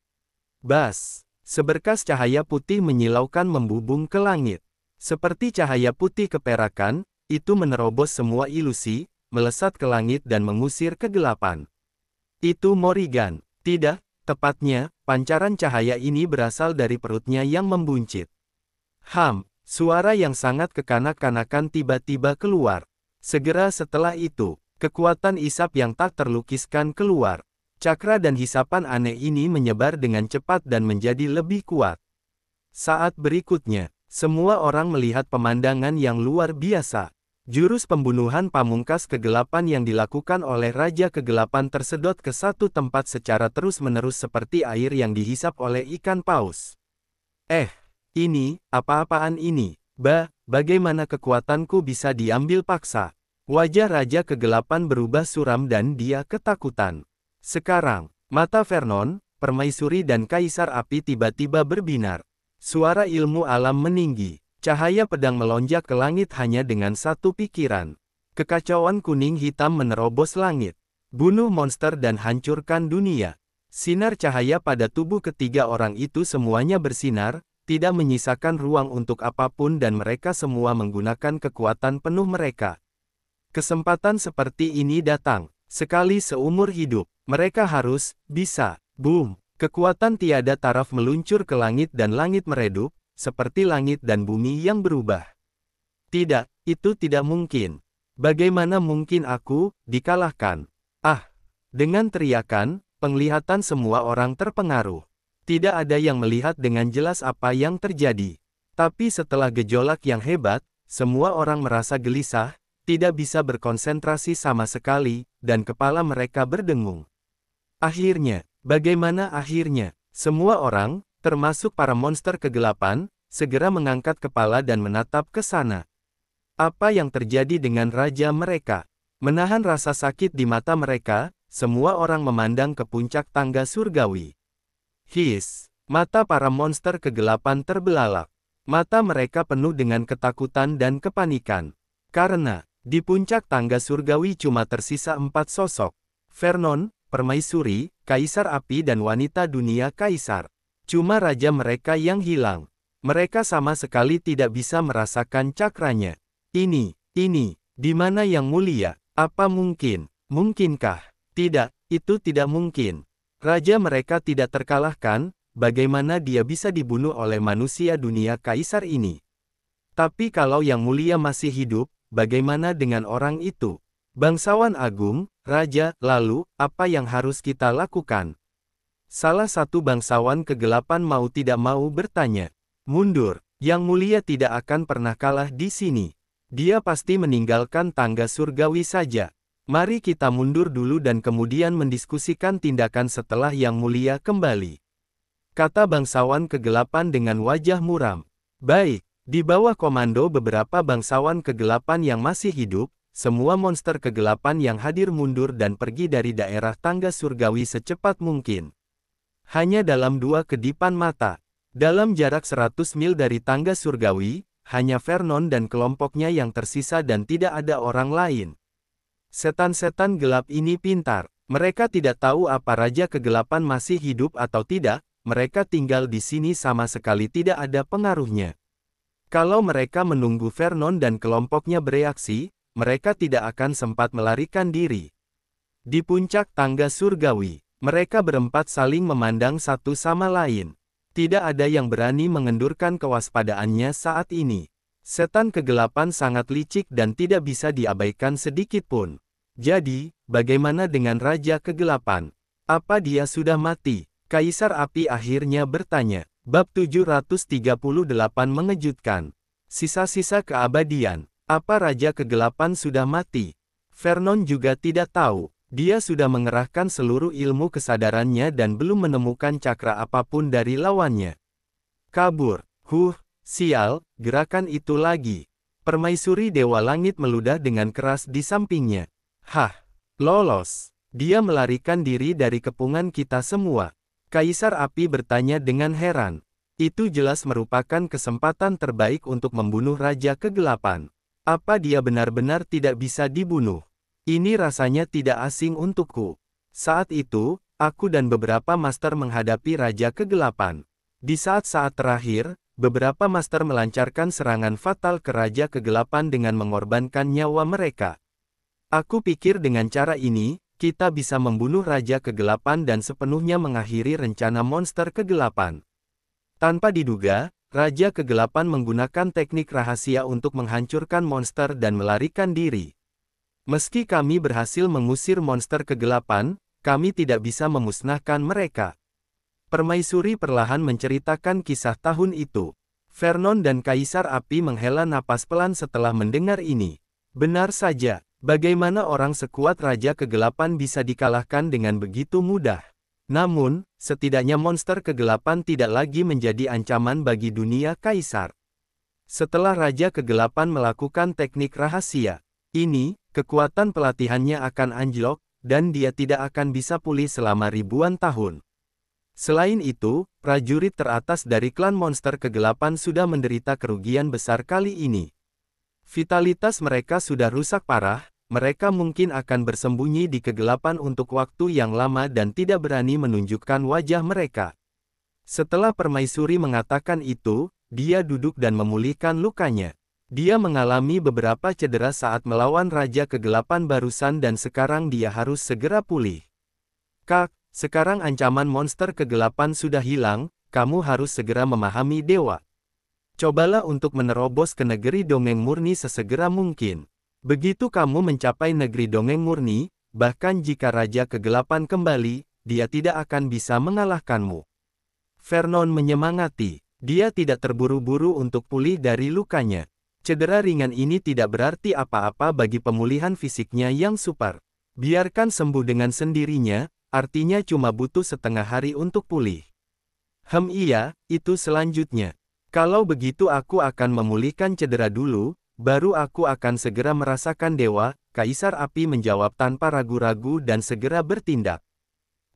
Speaker 1: Bas, seberkas cahaya putih menyilaukan membubung ke langit. Seperti cahaya putih keperakan, itu menerobos semua ilusi, melesat ke langit dan mengusir kegelapan. Itu Morrigan. Tidak, Tepatnya, pancaran cahaya ini berasal dari perutnya yang membuncit. Ham, suara yang sangat kekanak-kanakan tiba-tiba keluar. Segera setelah itu, kekuatan isap yang tak terlukiskan keluar. Cakra dan hisapan aneh ini menyebar dengan cepat dan menjadi lebih kuat. Saat berikutnya, semua orang melihat pemandangan yang luar biasa. Jurus pembunuhan pamungkas kegelapan yang dilakukan oleh Raja Kegelapan tersedot ke satu tempat secara terus-menerus seperti air yang dihisap oleh ikan paus. Eh, ini, apa-apaan ini? Ba, bagaimana kekuatanku bisa diambil paksa? Wajah Raja Kegelapan berubah suram dan dia ketakutan. Sekarang, mata Vernon, permaisuri dan kaisar api tiba-tiba berbinar. Suara ilmu alam meninggi. Cahaya pedang melonjak ke langit hanya dengan satu pikiran. Kekacauan kuning hitam menerobos langit. Bunuh monster dan hancurkan dunia. Sinar cahaya pada tubuh ketiga orang itu semuanya bersinar, tidak menyisakan ruang untuk apapun dan mereka semua menggunakan kekuatan penuh mereka. Kesempatan seperti ini datang, sekali seumur hidup, mereka harus, bisa, boom. Kekuatan tiada taraf meluncur ke langit dan langit meredup, seperti langit dan bumi yang berubah. Tidak, itu tidak mungkin. Bagaimana mungkin aku dikalahkan? Ah, dengan teriakan, penglihatan semua orang terpengaruh. Tidak ada yang melihat dengan jelas apa yang terjadi. Tapi setelah gejolak yang hebat, semua orang merasa gelisah, tidak bisa berkonsentrasi sama sekali, dan kepala mereka berdengung. Akhirnya, bagaimana akhirnya? Semua orang, termasuk para monster kegelapan, segera mengangkat kepala dan menatap ke sana. Apa yang terjadi dengan raja mereka? Menahan rasa sakit di mata mereka, semua orang memandang ke puncak tangga surgawi. His, mata para monster kegelapan terbelalak. Mata mereka penuh dengan ketakutan dan kepanikan. Karena, di puncak tangga surgawi cuma tersisa empat sosok. Vernon, Permaisuri, Kaisar Api dan Wanita Dunia Kaisar. Cuma raja mereka yang hilang. Mereka sama sekali tidak bisa merasakan cakranya. Ini, ini, di mana yang mulia? Apa mungkin? Mungkinkah? Tidak, itu tidak mungkin. Raja mereka tidak terkalahkan, bagaimana dia bisa dibunuh oleh manusia dunia kaisar ini? Tapi kalau yang mulia masih hidup, bagaimana dengan orang itu? Bangsawan agung, raja, lalu, apa yang harus kita lakukan? Salah satu bangsawan kegelapan mau tidak mau bertanya. Mundur, Yang Mulia tidak akan pernah kalah di sini. Dia pasti meninggalkan tangga surgawi saja. Mari kita mundur dulu dan kemudian mendiskusikan tindakan setelah Yang Mulia kembali. Kata bangsawan kegelapan dengan wajah muram. Baik, di bawah komando beberapa bangsawan kegelapan yang masih hidup, semua monster kegelapan yang hadir mundur dan pergi dari daerah tangga surgawi secepat mungkin. Hanya dalam dua kedipan mata, dalam jarak 100 mil dari tangga surgawi, hanya Vernon dan kelompoknya yang tersisa dan tidak ada orang lain. Setan-setan gelap ini pintar, mereka tidak tahu apa Raja Kegelapan masih hidup atau tidak, mereka tinggal di sini sama sekali tidak ada pengaruhnya. Kalau mereka menunggu Vernon dan kelompoknya bereaksi, mereka tidak akan sempat melarikan diri. Di puncak tangga surgawi, mereka berempat saling memandang satu sama lain. Tidak ada yang berani mengendurkan kewaspadaannya saat ini. Setan kegelapan sangat licik dan tidak bisa diabaikan sedikitpun. Jadi, bagaimana dengan Raja Kegelapan? Apa dia sudah mati? Kaisar Api akhirnya bertanya. Bab 738 mengejutkan. Sisa-sisa keabadian. Apa Raja Kegelapan sudah mati? Vernon juga tidak tahu. Dia sudah mengerahkan seluruh ilmu kesadarannya dan belum menemukan cakra apapun dari lawannya. Kabur, huh, sial, gerakan itu lagi. Permaisuri Dewa Langit meludah dengan keras di sampingnya. Hah, lolos. Dia melarikan diri dari kepungan kita semua. Kaisar Api bertanya dengan heran. Itu jelas merupakan kesempatan terbaik untuk membunuh Raja Kegelapan. Apa dia benar-benar tidak bisa dibunuh? Ini rasanya tidak asing untukku. Saat itu, aku dan beberapa master menghadapi Raja Kegelapan. Di saat-saat terakhir, beberapa master melancarkan serangan fatal ke Raja Kegelapan dengan mengorbankan nyawa mereka. Aku pikir dengan cara ini, kita bisa membunuh Raja Kegelapan dan sepenuhnya mengakhiri rencana monster kegelapan. Tanpa diduga, Raja Kegelapan menggunakan teknik rahasia untuk menghancurkan monster dan melarikan diri. Meski kami berhasil mengusir monster kegelapan, kami tidak bisa memusnahkan mereka. Permaisuri perlahan menceritakan kisah tahun itu. Vernon dan Kaisar Api menghela napas pelan setelah mendengar ini. Benar saja, bagaimana orang sekuat Raja Kegelapan bisa dikalahkan dengan begitu mudah. Namun, setidaknya monster kegelapan tidak lagi menjadi ancaman bagi dunia Kaisar. Setelah Raja Kegelapan melakukan teknik rahasia, ini, kekuatan pelatihannya akan anjlok, dan dia tidak akan bisa pulih selama ribuan tahun. Selain itu, prajurit teratas dari klan monster kegelapan sudah menderita kerugian besar kali ini. Vitalitas mereka sudah rusak parah, mereka mungkin akan bersembunyi di kegelapan untuk waktu yang lama dan tidak berani menunjukkan wajah mereka. Setelah permaisuri mengatakan itu, dia duduk dan memulihkan lukanya. Dia mengalami beberapa cedera saat melawan Raja Kegelapan barusan dan sekarang dia harus segera pulih. Kak, sekarang ancaman monster kegelapan sudah hilang, kamu harus segera memahami dewa. Cobalah untuk menerobos ke negeri dongeng murni sesegera mungkin. Begitu kamu mencapai negeri dongeng murni, bahkan jika Raja Kegelapan kembali, dia tidak akan bisa mengalahkanmu. Vernon menyemangati. Dia tidak terburu-buru untuk pulih dari lukanya. Cedera ringan ini tidak berarti apa-apa bagi pemulihan fisiknya yang super. Biarkan sembuh dengan sendirinya, artinya cuma butuh setengah hari untuk pulih. Hem iya, itu selanjutnya. Kalau begitu aku akan memulihkan cedera dulu, baru aku akan segera merasakan dewa, Kaisar Api menjawab tanpa ragu-ragu dan segera bertindak.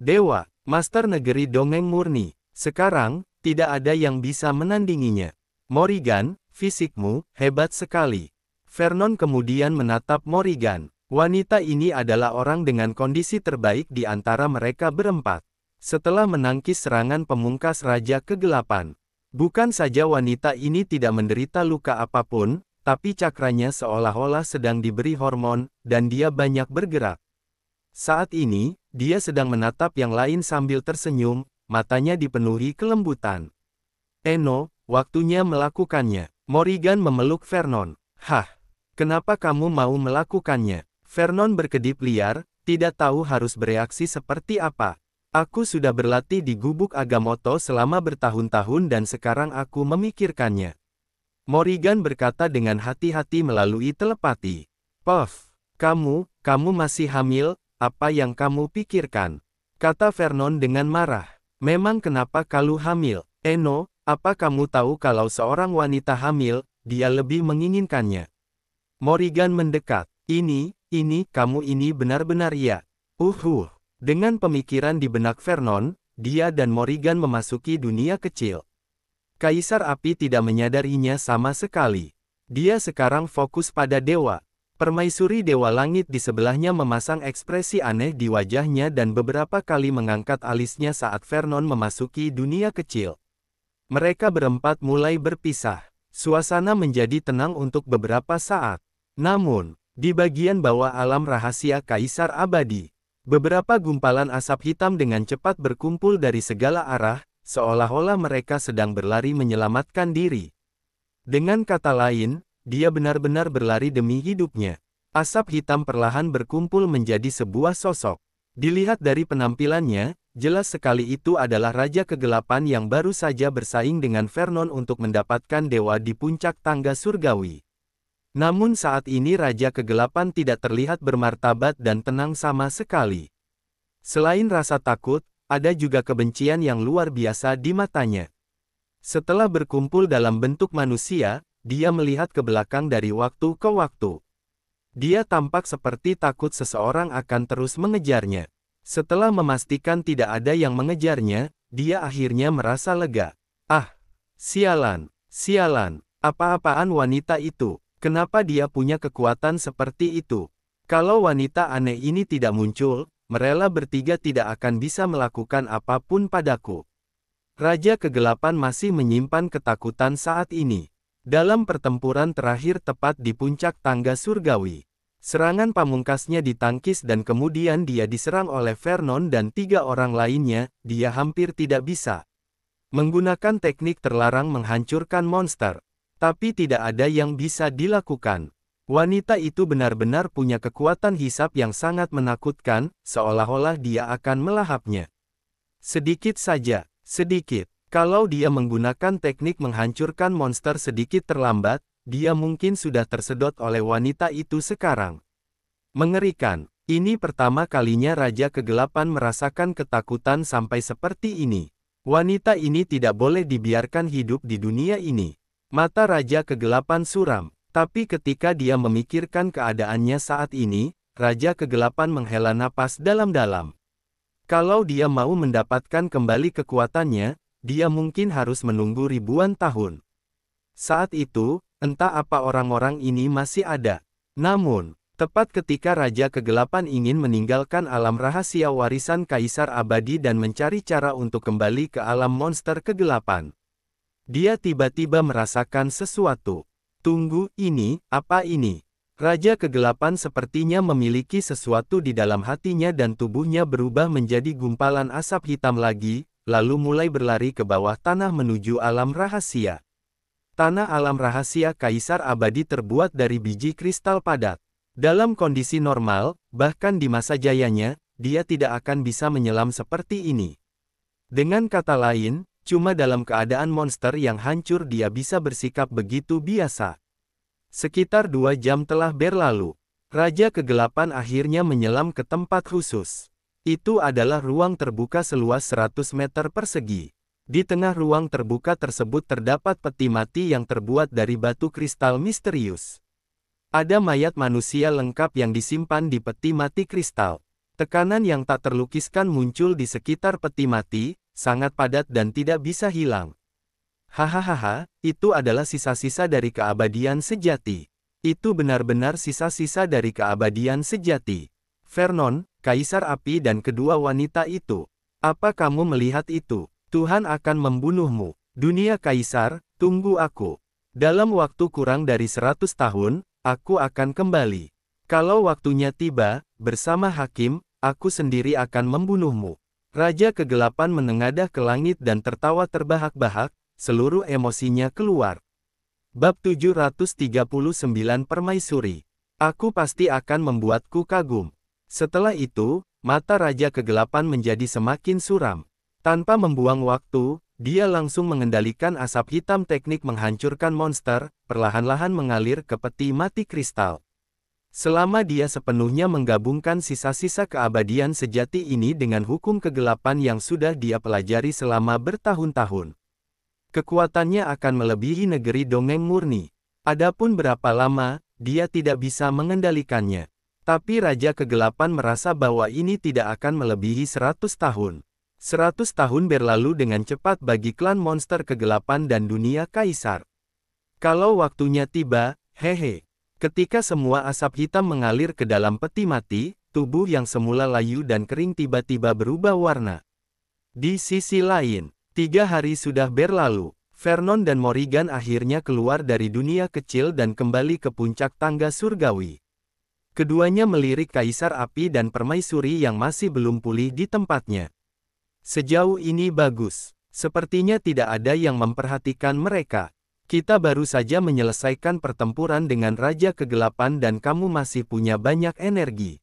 Speaker 1: Dewa, Master Negeri Dongeng Murni, sekarang, tidak ada yang bisa menandinginya. Morrigan, Fisikmu, hebat sekali. Vernon kemudian menatap Morrigan. Wanita ini adalah orang dengan kondisi terbaik di antara mereka berempat. Setelah menangkis serangan pemungkas Raja Kegelapan, bukan saja wanita ini tidak menderita luka apapun, tapi cakranya seolah-olah sedang diberi hormon, dan dia banyak bergerak. Saat ini, dia sedang menatap yang lain sambil tersenyum, matanya dipenuhi kelembutan. Eno, waktunya melakukannya. Morrigan memeluk Vernon. Hah, kenapa kamu mau melakukannya? Vernon berkedip liar, tidak tahu harus bereaksi seperti apa. Aku sudah berlatih di gubuk Agamotto selama bertahun-tahun dan sekarang aku memikirkannya. Morrigan berkata dengan hati-hati melalui telepati. Puff, kamu, kamu masih hamil, apa yang kamu pikirkan? Kata Vernon dengan marah. Memang kenapa kalau hamil? Eno, eh, apa kamu tahu kalau seorang wanita hamil, dia lebih menginginkannya? Morrigan mendekat. Ini, ini, kamu ini benar-benar ya. Uhuh. Dengan pemikiran di benak Vernon, dia dan Morrigan memasuki dunia kecil. Kaisar Api tidak menyadarinya sama sekali. Dia sekarang fokus pada dewa. Permaisuri Dewa Langit di sebelahnya memasang ekspresi aneh di wajahnya dan beberapa kali mengangkat alisnya saat Vernon memasuki dunia kecil. Mereka berempat mulai berpisah. Suasana menjadi tenang untuk beberapa saat. Namun, di bagian bawah alam rahasia Kaisar Abadi, beberapa gumpalan asap hitam dengan cepat berkumpul dari segala arah, seolah-olah mereka sedang berlari menyelamatkan diri. Dengan kata lain, dia benar-benar berlari demi hidupnya. Asap hitam perlahan berkumpul menjadi sebuah sosok. Dilihat dari penampilannya, Jelas sekali itu adalah Raja Kegelapan yang baru saja bersaing dengan Vernon untuk mendapatkan dewa di puncak tangga surgawi. Namun saat ini Raja Kegelapan tidak terlihat bermartabat dan tenang sama sekali. Selain rasa takut, ada juga kebencian yang luar biasa di matanya. Setelah berkumpul dalam bentuk manusia, dia melihat ke belakang dari waktu ke waktu. Dia tampak seperti takut seseorang akan terus mengejarnya. Setelah memastikan tidak ada yang mengejarnya, dia akhirnya merasa lega. Ah, sialan, sialan, apa-apaan wanita itu, kenapa dia punya kekuatan seperti itu? Kalau wanita aneh ini tidak muncul, merela bertiga tidak akan bisa melakukan apapun padaku. Raja Kegelapan masih menyimpan ketakutan saat ini. Dalam pertempuran terakhir tepat di puncak tangga surgawi, Serangan pamungkasnya ditangkis dan kemudian dia diserang oleh Vernon dan tiga orang lainnya, dia hampir tidak bisa. Menggunakan teknik terlarang menghancurkan monster. Tapi tidak ada yang bisa dilakukan. Wanita itu benar-benar punya kekuatan hisap yang sangat menakutkan, seolah-olah dia akan melahapnya. Sedikit saja, sedikit. Kalau dia menggunakan teknik menghancurkan monster sedikit terlambat, dia mungkin sudah tersedot oleh wanita itu sekarang. Mengerikan, ini pertama kalinya Raja Kegelapan merasakan ketakutan sampai seperti ini. Wanita ini tidak boleh dibiarkan hidup di dunia ini. Mata Raja Kegelapan suram, tapi ketika dia memikirkan keadaannya saat ini, Raja Kegelapan menghela napas dalam-dalam. Kalau dia mau mendapatkan kembali kekuatannya, dia mungkin harus menunggu ribuan tahun. Saat itu, Entah apa orang-orang ini masih ada. Namun, tepat ketika Raja Kegelapan ingin meninggalkan alam rahasia warisan Kaisar Abadi dan mencari cara untuk kembali ke alam monster kegelapan, dia tiba-tiba merasakan sesuatu. Tunggu, ini, apa ini? Raja kegelapan sepertinya memiliki sesuatu di dalam hatinya dan tubuhnya berubah menjadi gumpalan asap hitam lagi, lalu mulai berlari ke bawah tanah menuju alam rahasia. Tanah alam rahasia Kaisar Abadi terbuat dari biji kristal padat. Dalam kondisi normal, bahkan di masa jayanya, dia tidak akan bisa menyelam seperti ini. Dengan kata lain, cuma dalam keadaan monster yang hancur dia bisa bersikap begitu biasa. Sekitar dua jam telah berlalu. Raja Kegelapan akhirnya menyelam ke tempat khusus. Itu adalah ruang terbuka seluas 100 meter persegi. Di tengah ruang terbuka tersebut terdapat peti mati yang terbuat dari batu kristal misterius. Ada mayat manusia lengkap yang disimpan di peti mati kristal. Tekanan yang tak terlukiskan muncul di sekitar peti mati, sangat padat dan tidak bisa hilang. Hahaha, itu adalah sisa-sisa dari keabadian sejati. Itu benar-benar sisa-sisa dari keabadian sejati. Vernon, kaisar api dan kedua wanita itu. Apa kamu melihat itu? Tuhan akan membunuhmu. Dunia kaisar, tunggu aku. Dalam waktu kurang dari seratus tahun, aku akan kembali. Kalau waktunya tiba, bersama hakim, aku sendiri akan membunuhmu. Raja kegelapan menengadah ke langit dan tertawa terbahak-bahak, seluruh emosinya keluar. Bab 739 Permaisuri Aku pasti akan membuatku kagum. Setelah itu, mata Raja Kegelapan menjadi semakin suram. Tanpa membuang waktu, dia langsung mengendalikan asap hitam teknik menghancurkan monster, perlahan-lahan mengalir ke peti mati kristal. Selama dia sepenuhnya menggabungkan sisa-sisa keabadian sejati ini dengan hukum kegelapan yang sudah dia pelajari selama bertahun-tahun. Kekuatannya akan melebihi negeri dongeng murni. Adapun berapa lama, dia tidak bisa mengendalikannya. Tapi Raja Kegelapan merasa bahwa ini tidak akan melebihi 100 tahun. Seratus tahun berlalu dengan cepat bagi klan monster kegelapan dan dunia kaisar. Kalau waktunya tiba, hehe. Ketika semua asap hitam mengalir ke dalam peti mati, tubuh yang semula layu dan kering tiba-tiba berubah warna. Di sisi lain, tiga hari sudah berlalu, Vernon dan Morrigan akhirnya keluar dari dunia kecil dan kembali ke puncak tangga surgawi. Keduanya melirik Kaisar Api dan Permaisuri yang masih belum pulih di tempatnya. Sejauh ini bagus. Sepertinya tidak ada yang memperhatikan mereka. Kita baru saja menyelesaikan pertempuran dengan Raja Kegelapan dan kamu masih punya banyak energi.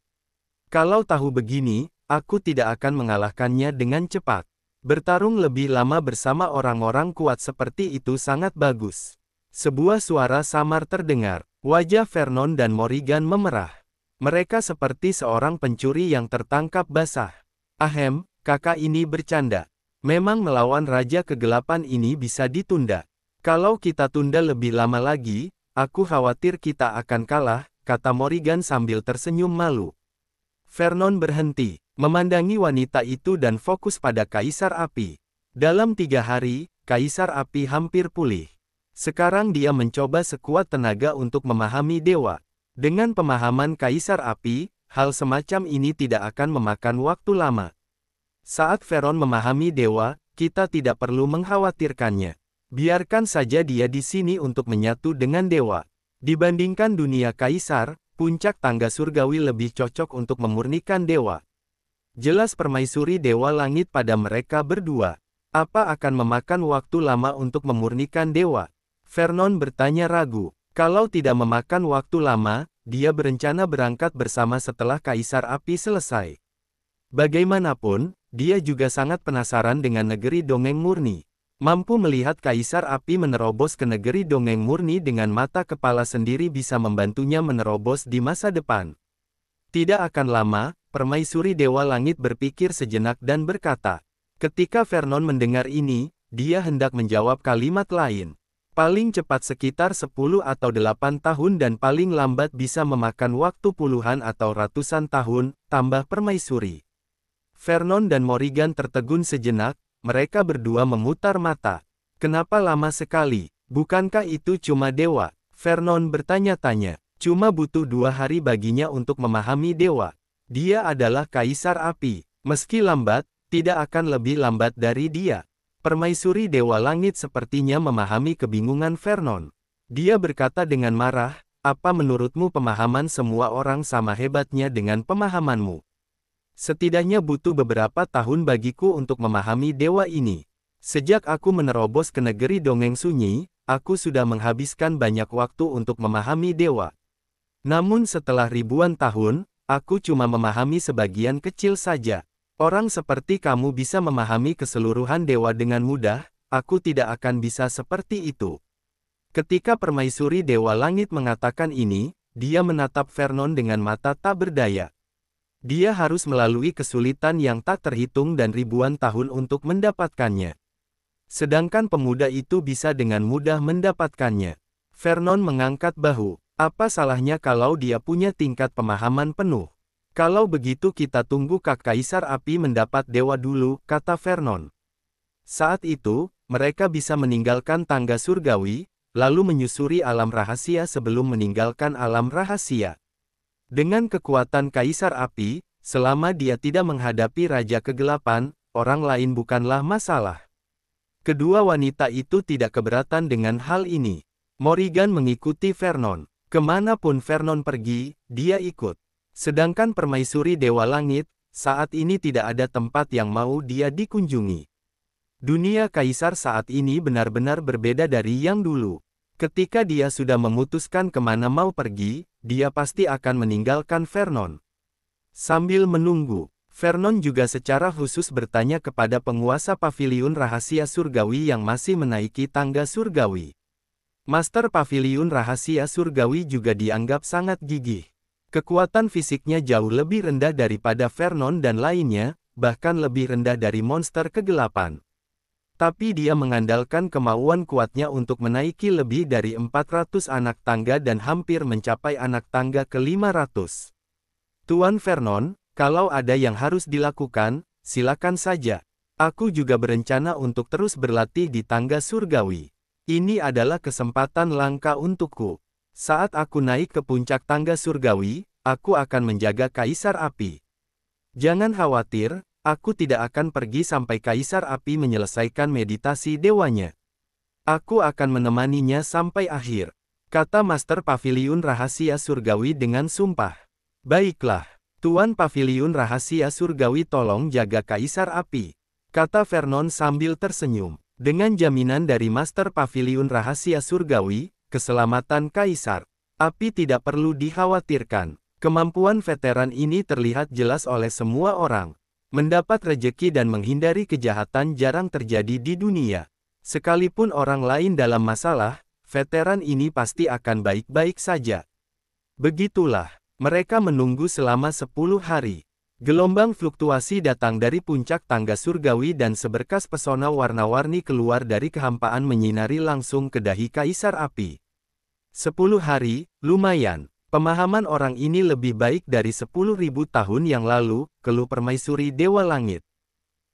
Speaker 1: Kalau tahu begini, aku tidak akan mengalahkannya dengan cepat. Bertarung lebih lama bersama orang-orang kuat seperti itu sangat bagus. Sebuah suara samar terdengar. Wajah Vernon dan Morrigan memerah. Mereka seperti seorang pencuri yang tertangkap basah. Ahem, Kakak ini bercanda. Memang melawan Raja Kegelapan ini bisa ditunda. Kalau kita tunda lebih lama lagi, aku khawatir kita akan kalah, kata Morrigan sambil tersenyum malu. Vernon berhenti, memandangi wanita itu dan fokus pada Kaisar Api. Dalam tiga hari, Kaisar Api hampir pulih. Sekarang dia mencoba sekuat tenaga untuk memahami dewa. Dengan pemahaman Kaisar Api, hal semacam ini tidak akan memakan waktu lama. Saat Veron memahami dewa, kita tidak perlu mengkhawatirkannya. Biarkan saja dia di sini untuk menyatu dengan dewa. Dibandingkan dunia kaisar, puncak tangga surgawi lebih cocok untuk memurnikan dewa. Jelas permaisuri dewa langit pada mereka berdua. Apa akan memakan waktu lama untuk memurnikan dewa? Vernon bertanya ragu. Kalau tidak memakan waktu lama, dia berencana berangkat bersama setelah Kaisar Api selesai. Bagaimanapun, dia juga sangat penasaran dengan negeri dongeng murni. Mampu melihat kaisar api menerobos ke negeri dongeng murni dengan mata kepala sendiri bisa membantunya menerobos di masa depan. Tidak akan lama, permaisuri Dewa Langit berpikir sejenak dan berkata, Ketika Vernon mendengar ini, dia hendak menjawab kalimat lain. Paling cepat sekitar 10 atau 8 tahun dan paling lambat bisa memakan waktu puluhan atau ratusan tahun, tambah permaisuri. Vernon dan Morrigan tertegun sejenak, mereka berdua memutar mata. Kenapa lama sekali? Bukankah itu cuma dewa? Vernon bertanya-tanya. Cuma butuh dua hari baginya untuk memahami dewa. Dia adalah kaisar api. Meski lambat, tidak akan lebih lambat dari dia. Permaisuri Dewa Langit sepertinya memahami kebingungan Vernon. Dia berkata dengan marah, apa menurutmu pemahaman semua orang sama hebatnya dengan pemahamanmu? Setidaknya butuh beberapa tahun bagiku untuk memahami dewa ini. Sejak aku menerobos ke negeri dongeng sunyi, aku sudah menghabiskan banyak waktu untuk memahami dewa. Namun setelah ribuan tahun, aku cuma memahami sebagian kecil saja. Orang seperti kamu bisa memahami keseluruhan dewa dengan mudah, aku tidak akan bisa seperti itu. Ketika permaisuri dewa langit mengatakan ini, dia menatap Vernon dengan mata tak berdaya. Dia harus melalui kesulitan yang tak terhitung dan ribuan tahun untuk mendapatkannya. Sedangkan pemuda itu bisa dengan mudah mendapatkannya. Vernon mengangkat bahu. Apa salahnya kalau dia punya tingkat pemahaman penuh? Kalau begitu kita tunggu Kak Kaisar Api mendapat dewa dulu, kata Vernon. Saat itu, mereka bisa meninggalkan tangga surgawi, lalu menyusuri alam rahasia sebelum meninggalkan alam rahasia. Dengan kekuatan Kaisar Api, selama dia tidak menghadapi Raja Kegelapan, orang lain bukanlah masalah. Kedua wanita itu tidak keberatan dengan hal ini. Morrigan mengikuti Vernon. Kemanapun Vernon pergi, dia ikut. Sedangkan permaisuri Dewa Langit, saat ini tidak ada tempat yang mau dia dikunjungi. Dunia Kaisar saat ini benar-benar berbeda dari yang dulu. Ketika dia sudah memutuskan kemana mau pergi, dia pasti akan meninggalkan Vernon. Sambil menunggu, Vernon juga secara khusus bertanya kepada penguasa Pavilion rahasia surgawi yang masih menaiki tangga surgawi. Master Pavilion rahasia surgawi juga dianggap sangat gigih. Kekuatan fisiknya jauh lebih rendah daripada Vernon dan lainnya, bahkan lebih rendah dari monster kegelapan. Tapi dia mengandalkan kemauan kuatnya untuk menaiki lebih dari 400 anak tangga dan hampir mencapai anak tangga ke 500. Tuan Vernon, kalau ada yang harus dilakukan, silakan saja. Aku juga berencana untuk terus berlatih di tangga surgawi. Ini adalah kesempatan langka untukku. Saat aku naik ke puncak tangga surgawi, aku akan menjaga kaisar api. Jangan khawatir, Aku tidak akan pergi sampai Kaisar Api menyelesaikan meditasi dewanya. Aku akan menemaninya sampai akhir, kata Master Pavilion Rahasia Surgawi dengan sumpah. Baiklah, Tuan Pavilion Rahasia Surgawi tolong jaga Kaisar Api, kata Vernon sambil tersenyum. Dengan jaminan dari Master Pavilion Rahasia Surgawi, keselamatan Kaisar Api tidak perlu dikhawatirkan. Kemampuan veteran ini terlihat jelas oleh semua orang. Mendapat rejeki dan menghindari kejahatan jarang terjadi di dunia. Sekalipun orang lain dalam masalah, veteran ini pasti akan baik-baik saja. Begitulah, mereka menunggu selama 10 hari. Gelombang fluktuasi datang dari puncak tangga surgawi dan seberkas pesona warna-warni keluar dari kehampaan menyinari langsung ke dahi kaisar api. 10 hari, lumayan. Pemahaman orang ini lebih baik dari 10.000 tahun yang lalu, keluh permaisuri Dewa Langit.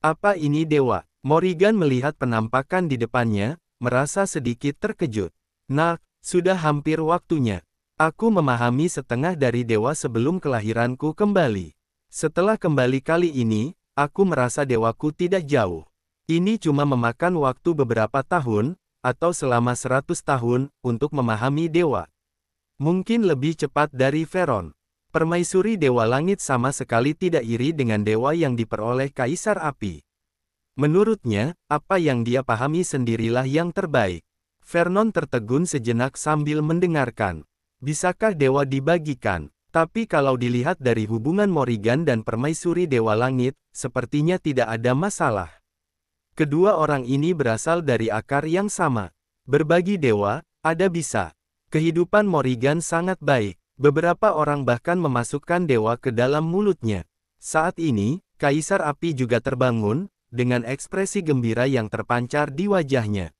Speaker 1: Apa ini Dewa? Morrigan melihat penampakan di depannya, merasa sedikit terkejut. Nah, sudah hampir waktunya. Aku memahami setengah dari dewa sebelum kelahiranku kembali. Setelah kembali kali ini, aku merasa dewaku tidak jauh. Ini cuma memakan waktu beberapa tahun, atau selama 100 tahun, untuk memahami dewa. Mungkin lebih cepat dari Veron. Permaisuri Dewa Langit sama sekali tidak iri dengan dewa yang diperoleh Kaisar Api. Menurutnya, apa yang dia pahami sendirilah yang terbaik. Vernon tertegun sejenak sambil mendengarkan. Bisakah dewa dibagikan? Tapi kalau dilihat dari hubungan Morrigan dan Permaisuri Dewa Langit, sepertinya tidak ada masalah. Kedua orang ini berasal dari akar yang sama. Berbagi dewa, ada bisa. Kehidupan Morrigan sangat baik, beberapa orang bahkan memasukkan dewa ke dalam mulutnya. Saat ini, Kaisar Api juga terbangun, dengan ekspresi gembira yang terpancar di wajahnya.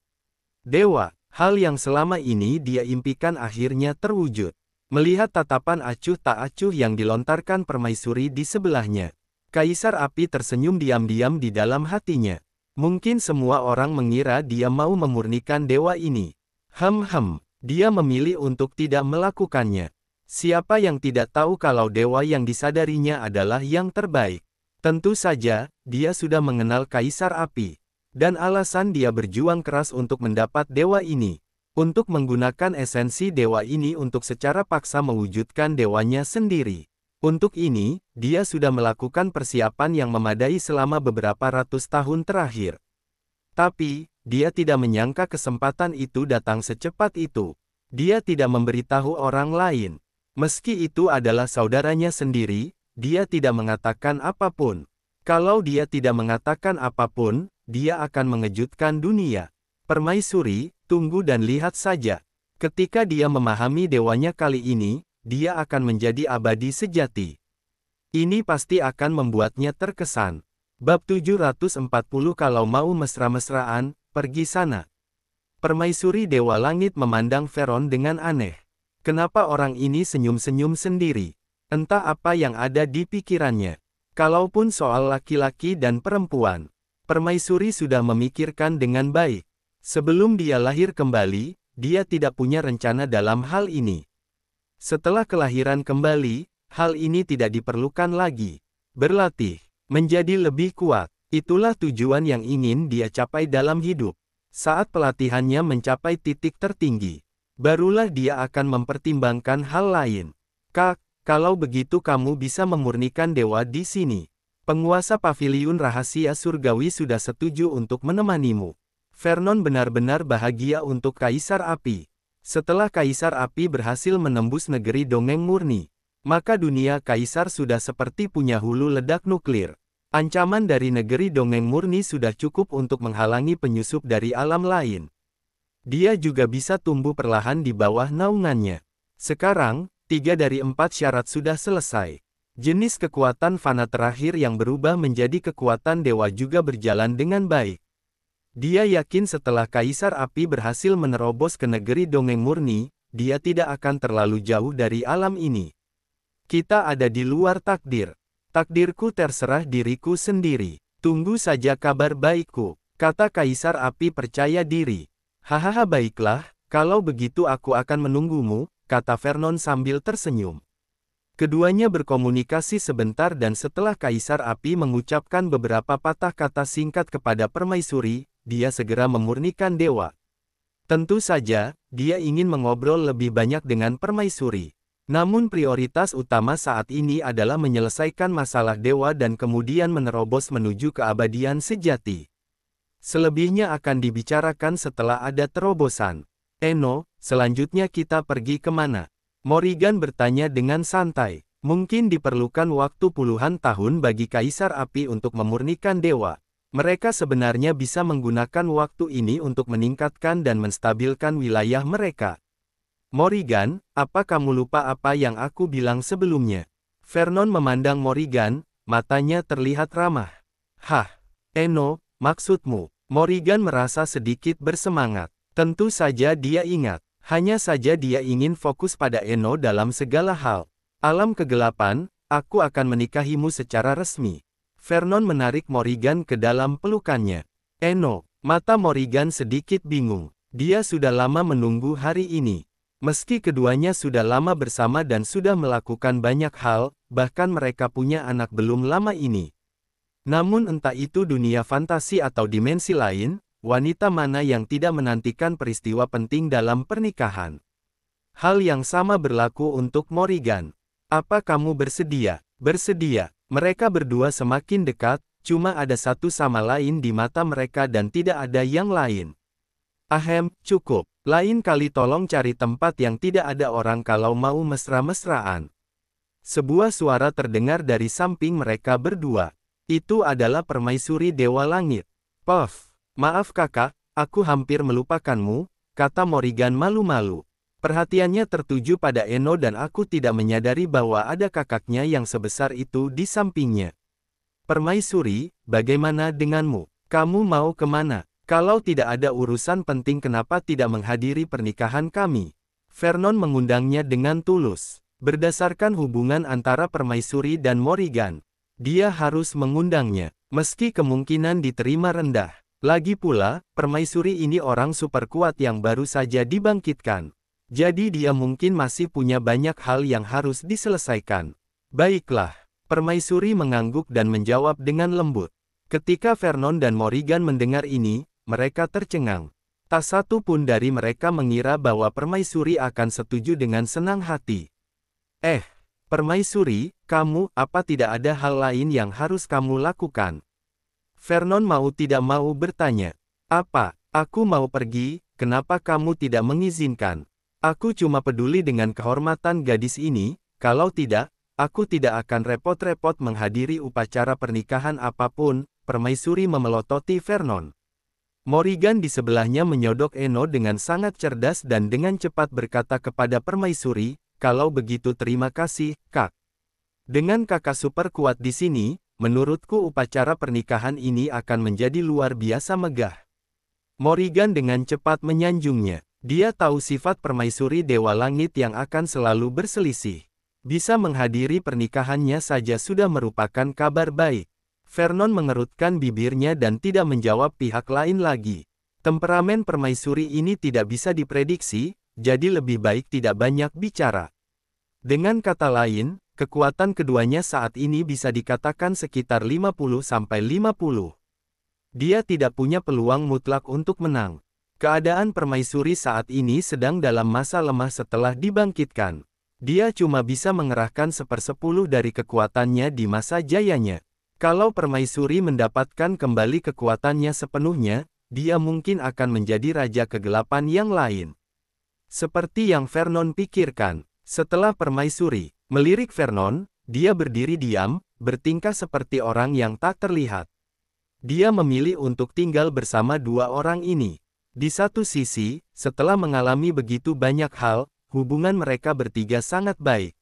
Speaker 1: Dewa, hal yang selama ini dia impikan akhirnya terwujud. Melihat tatapan acuh tak acuh yang dilontarkan permaisuri di sebelahnya. Kaisar Api tersenyum diam-diam di dalam hatinya. Mungkin semua orang mengira dia mau memurnikan dewa ini. Hem-hem, dia memilih untuk tidak melakukannya. Siapa yang tidak tahu kalau dewa yang disadarinya adalah yang terbaik? Tentu saja, dia sudah mengenal Kaisar Api. Dan alasan dia berjuang keras untuk mendapat dewa ini. Untuk menggunakan esensi dewa ini untuk secara paksa mewujudkan dewanya sendiri. Untuk ini, dia sudah melakukan persiapan yang memadai selama beberapa ratus tahun terakhir. Tapi, dia tidak menyangka kesempatan itu datang secepat itu. Dia tidak memberitahu orang lain. Meski itu adalah saudaranya sendiri, dia tidak mengatakan apapun. Kalau dia tidak mengatakan apapun, dia akan mengejutkan dunia. Permaisuri, tunggu dan lihat saja. Ketika dia memahami dewanya kali ini, dia akan menjadi abadi sejati. Ini pasti akan membuatnya terkesan. Bab 740 Kalau mau mesra-mesraan, Pergi sana. Permaisuri Dewa Langit memandang Veron dengan aneh. Kenapa orang ini senyum-senyum sendiri? Entah apa yang ada di pikirannya. Kalaupun soal laki-laki dan perempuan, Permaisuri sudah memikirkan dengan baik. Sebelum dia lahir kembali, dia tidak punya rencana dalam hal ini. Setelah kelahiran kembali, hal ini tidak diperlukan lagi. Berlatih, menjadi lebih kuat, Itulah tujuan yang ingin dia capai dalam hidup. Saat pelatihannya mencapai titik tertinggi, barulah dia akan mempertimbangkan hal lain. Kak, kalau begitu kamu bisa memurnikan dewa di sini. Penguasa pavilion rahasia surgawi sudah setuju untuk menemanimu. Vernon benar-benar bahagia untuk Kaisar Api. Setelah Kaisar Api berhasil menembus negeri dongeng murni, maka dunia Kaisar sudah seperti punya hulu ledak nuklir. Ancaman dari negeri dongeng murni sudah cukup untuk menghalangi penyusup dari alam lain. Dia juga bisa tumbuh perlahan di bawah naungannya. Sekarang, tiga dari empat syarat sudah selesai. Jenis kekuatan fana terakhir yang berubah menjadi kekuatan dewa juga berjalan dengan baik. Dia yakin setelah Kaisar Api berhasil menerobos ke negeri dongeng murni, dia tidak akan terlalu jauh dari alam ini. Kita ada di luar takdir. Takdirku terserah diriku sendiri. Tunggu saja kabar baikku, kata Kaisar Api percaya diri. Hahaha baiklah, kalau begitu aku akan menunggumu, kata Vernon sambil tersenyum. Keduanya berkomunikasi sebentar dan setelah Kaisar Api mengucapkan beberapa patah kata singkat kepada Permaisuri, dia segera memurnikan dewa. Tentu saja, dia ingin mengobrol lebih banyak dengan Permaisuri. Namun prioritas utama saat ini adalah menyelesaikan masalah dewa dan kemudian menerobos menuju keabadian sejati. Selebihnya akan dibicarakan setelah ada terobosan. Eno, selanjutnya kita pergi kemana? Morrigan bertanya dengan santai. Mungkin diperlukan waktu puluhan tahun bagi Kaisar Api untuk memurnikan dewa. Mereka sebenarnya bisa menggunakan waktu ini untuk meningkatkan dan menstabilkan wilayah mereka. Morrigan, apa kamu lupa apa yang aku bilang sebelumnya? Vernon memandang Morrigan, matanya terlihat ramah. Hah, Eno, eh maksudmu? Morrigan merasa sedikit bersemangat. Tentu saja dia ingat, hanya saja dia ingin fokus pada Eno eh dalam segala hal. Alam kegelapan, aku akan menikahimu secara resmi. Vernon menarik Morrigan ke dalam pelukannya. Eno, eh mata Morrigan sedikit bingung. Dia sudah lama menunggu hari ini. Meski keduanya sudah lama bersama dan sudah melakukan banyak hal, bahkan mereka punya anak belum lama ini. Namun entah itu dunia fantasi atau dimensi lain, wanita mana yang tidak menantikan peristiwa penting dalam pernikahan. Hal yang sama berlaku untuk Morrigan. Apa kamu bersedia? Bersedia. Mereka berdua semakin dekat, cuma ada satu sama lain di mata mereka dan tidak ada yang lain. Ahem, cukup. Lain kali tolong cari tempat yang tidak ada orang kalau mau mesra-mesraan. Sebuah suara terdengar dari samping mereka berdua. Itu adalah permaisuri Dewa Langit. Puff, maaf kakak, aku hampir melupakanmu, kata Morrigan malu-malu. Perhatiannya tertuju pada Eno dan aku tidak menyadari bahwa ada kakaknya yang sebesar itu di sampingnya. Permaisuri, bagaimana denganmu? Kamu mau kemana? Kalau tidak ada urusan penting kenapa tidak menghadiri pernikahan kami? Vernon mengundangnya dengan tulus. Berdasarkan hubungan antara permaisuri dan Morrigan, dia harus mengundangnya, meski kemungkinan diterima rendah. Lagi pula, permaisuri ini orang super kuat yang baru saja dibangkitkan. Jadi dia mungkin masih punya banyak hal yang harus diselesaikan. Baiklah, permaisuri mengangguk dan menjawab dengan lembut. Ketika Vernon dan Morrigan mendengar ini, mereka tercengang. Tak satu pun dari mereka mengira bahwa permaisuri akan setuju dengan senang hati. Eh, permaisuri, kamu, apa tidak ada hal lain yang harus kamu lakukan? Vernon mau tidak mau bertanya. Apa, aku mau pergi, kenapa kamu tidak mengizinkan? Aku cuma peduli dengan kehormatan gadis ini, kalau tidak, aku tidak akan repot-repot menghadiri upacara pernikahan apapun, permaisuri memelototi Vernon. Morrigan di sebelahnya menyodok Eno dengan sangat cerdas dan dengan cepat berkata kepada permaisuri, kalau begitu terima kasih, kak. Dengan kakak super kuat di sini, menurutku upacara pernikahan ini akan menjadi luar biasa megah. Morrigan dengan cepat menyanjungnya. Dia tahu sifat permaisuri Dewa Langit yang akan selalu berselisih. Bisa menghadiri pernikahannya saja sudah merupakan kabar baik. Vernon mengerutkan bibirnya dan tidak menjawab pihak lain lagi. Temperamen permaisuri ini tidak bisa diprediksi, jadi lebih baik tidak banyak bicara. Dengan kata lain, kekuatan keduanya saat ini bisa dikatakan sekitar 50-50. Dia tidak punya peluang mutlak untuk menang. Keadaan permaisuri saat ini sedang dalam masa lemah setelah dibangkitkan. Dia cuma bisa mengerahkan sepersepuluh dari kekuatannya di masa jayanya. Kalau Permaisuri mendapatkan kembali kekuatannya sepenuhnya, dia mungkin akan menjadi raja kegelapan yang lain. Seperti yang Vernon pikirkan, setelah Permaisuri melirik Vernon, dia berdiri diam, bertingkah seperti orang yang tak terlihat. Dia memilih untuk tinggal bersama dua orang ini. Di satu sisi, setelah mengalami begitu banyak hal, hubungan mereka bertiga sangat baik.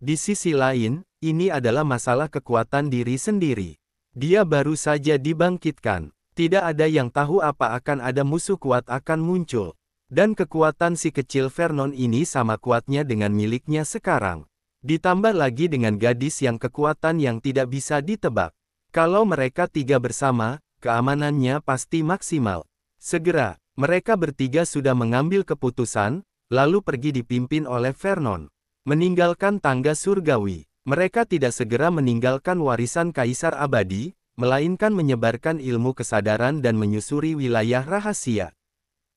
Speaker 1: Di sisi lain, ini adalah masalah kekuatan diri sendiri. Dia baru saja dibangkitkan, tidak ada yang tahu apa akan ada musuh kuat akan muncul. Dan kekuatan si kecil Vernon ini sama kuatnya dengan miliknya sekarang. Ditambah lagi dengan gadis yang kekuatan yang tidak bisa ditebak. Kalau mereka tiga bersama, keamanannya pasti maksimal. Segera, mereka bertiga sudah mengambil keputusan, lalu pergi dipimpin oleh Vernon. Meninggalkan tangga surgawi. Mereka tidak segera meninggalkan warisan kaisar abadi, melainkan menyebarkan ilmu kesadaran dan menyusuri wilayah rahasia.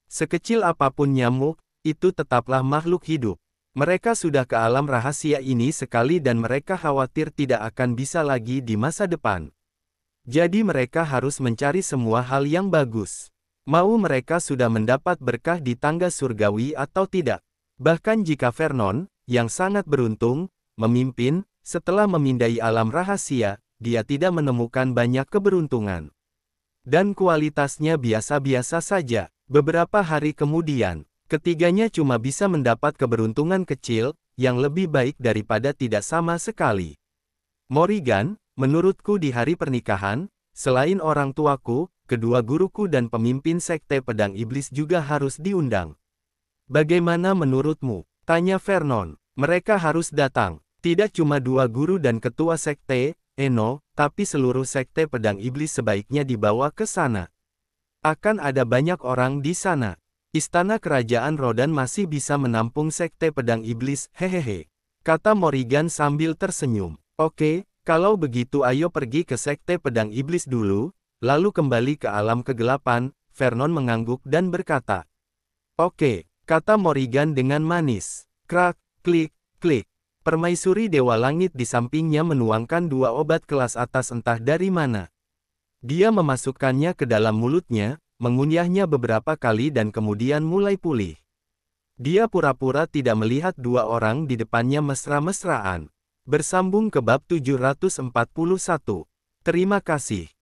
Speaker 1: Sekecil apapun nyamuk, itu tetaplah makhluk hidup. Mereka sudah ke alam rahasia ini sekali dan mereka khawatir tidak akan bisa lagi di masa depan. Jadi mereka harus mencari semua hal yang bagus. Mau mereka sudah mendapat berkah di tangga surgawi atau tidak. Bahkan jika Vernon, yang sangat beruntung, memimpin, setelah memindai alam rahasia, dia tidak menemukan banyak keberuntungan. Dan kualitasnya biasa-biasa saja. Beberapa hari kemudian, ketiganya cuma bisa mendapat keberuntungan kecil, yang lebih baik daripada tidak sama sekali. Morrigan, menurutku di hari pernikahan, selain orang tuaku, kedua guruku dan pemimpin sekte pedang iblis juga harus diundang. Bagaimana menurutmu? Tanya Vernon. Mereka harus datang. Tidak cuma dua guru dan ketua sekte, Eno, tapi seluruh sekte pedang iblis sebaiknya dibawa ke sana. Akan ada banyak orang di sana. Istana Kerajaan Rodan masih bisa menampung sekte pedang iblis, hehehe. Kata Morrigan sambil tersenyum. Oke, kalau begitu ayo pergi ke sekte pedang iblis dulu, lalu kembali ke alam kegelapan, Vernon mengangguk dan berkata. Oke, kata Morrigan dengan manis. Krak, klik, klik. Permaisuri Dewa Langit di sampingnya menuangkan dua obat kelas atas entah dari mana. Dia memasukkannya ke dalam mulutnya, mengunyahnya beberapa kali dan kemudian mulai pulih. Dia pura-pura tidak melihat dua orang di depannya mesra-mesraan. Bersambung ke bab 741. Terima kasih.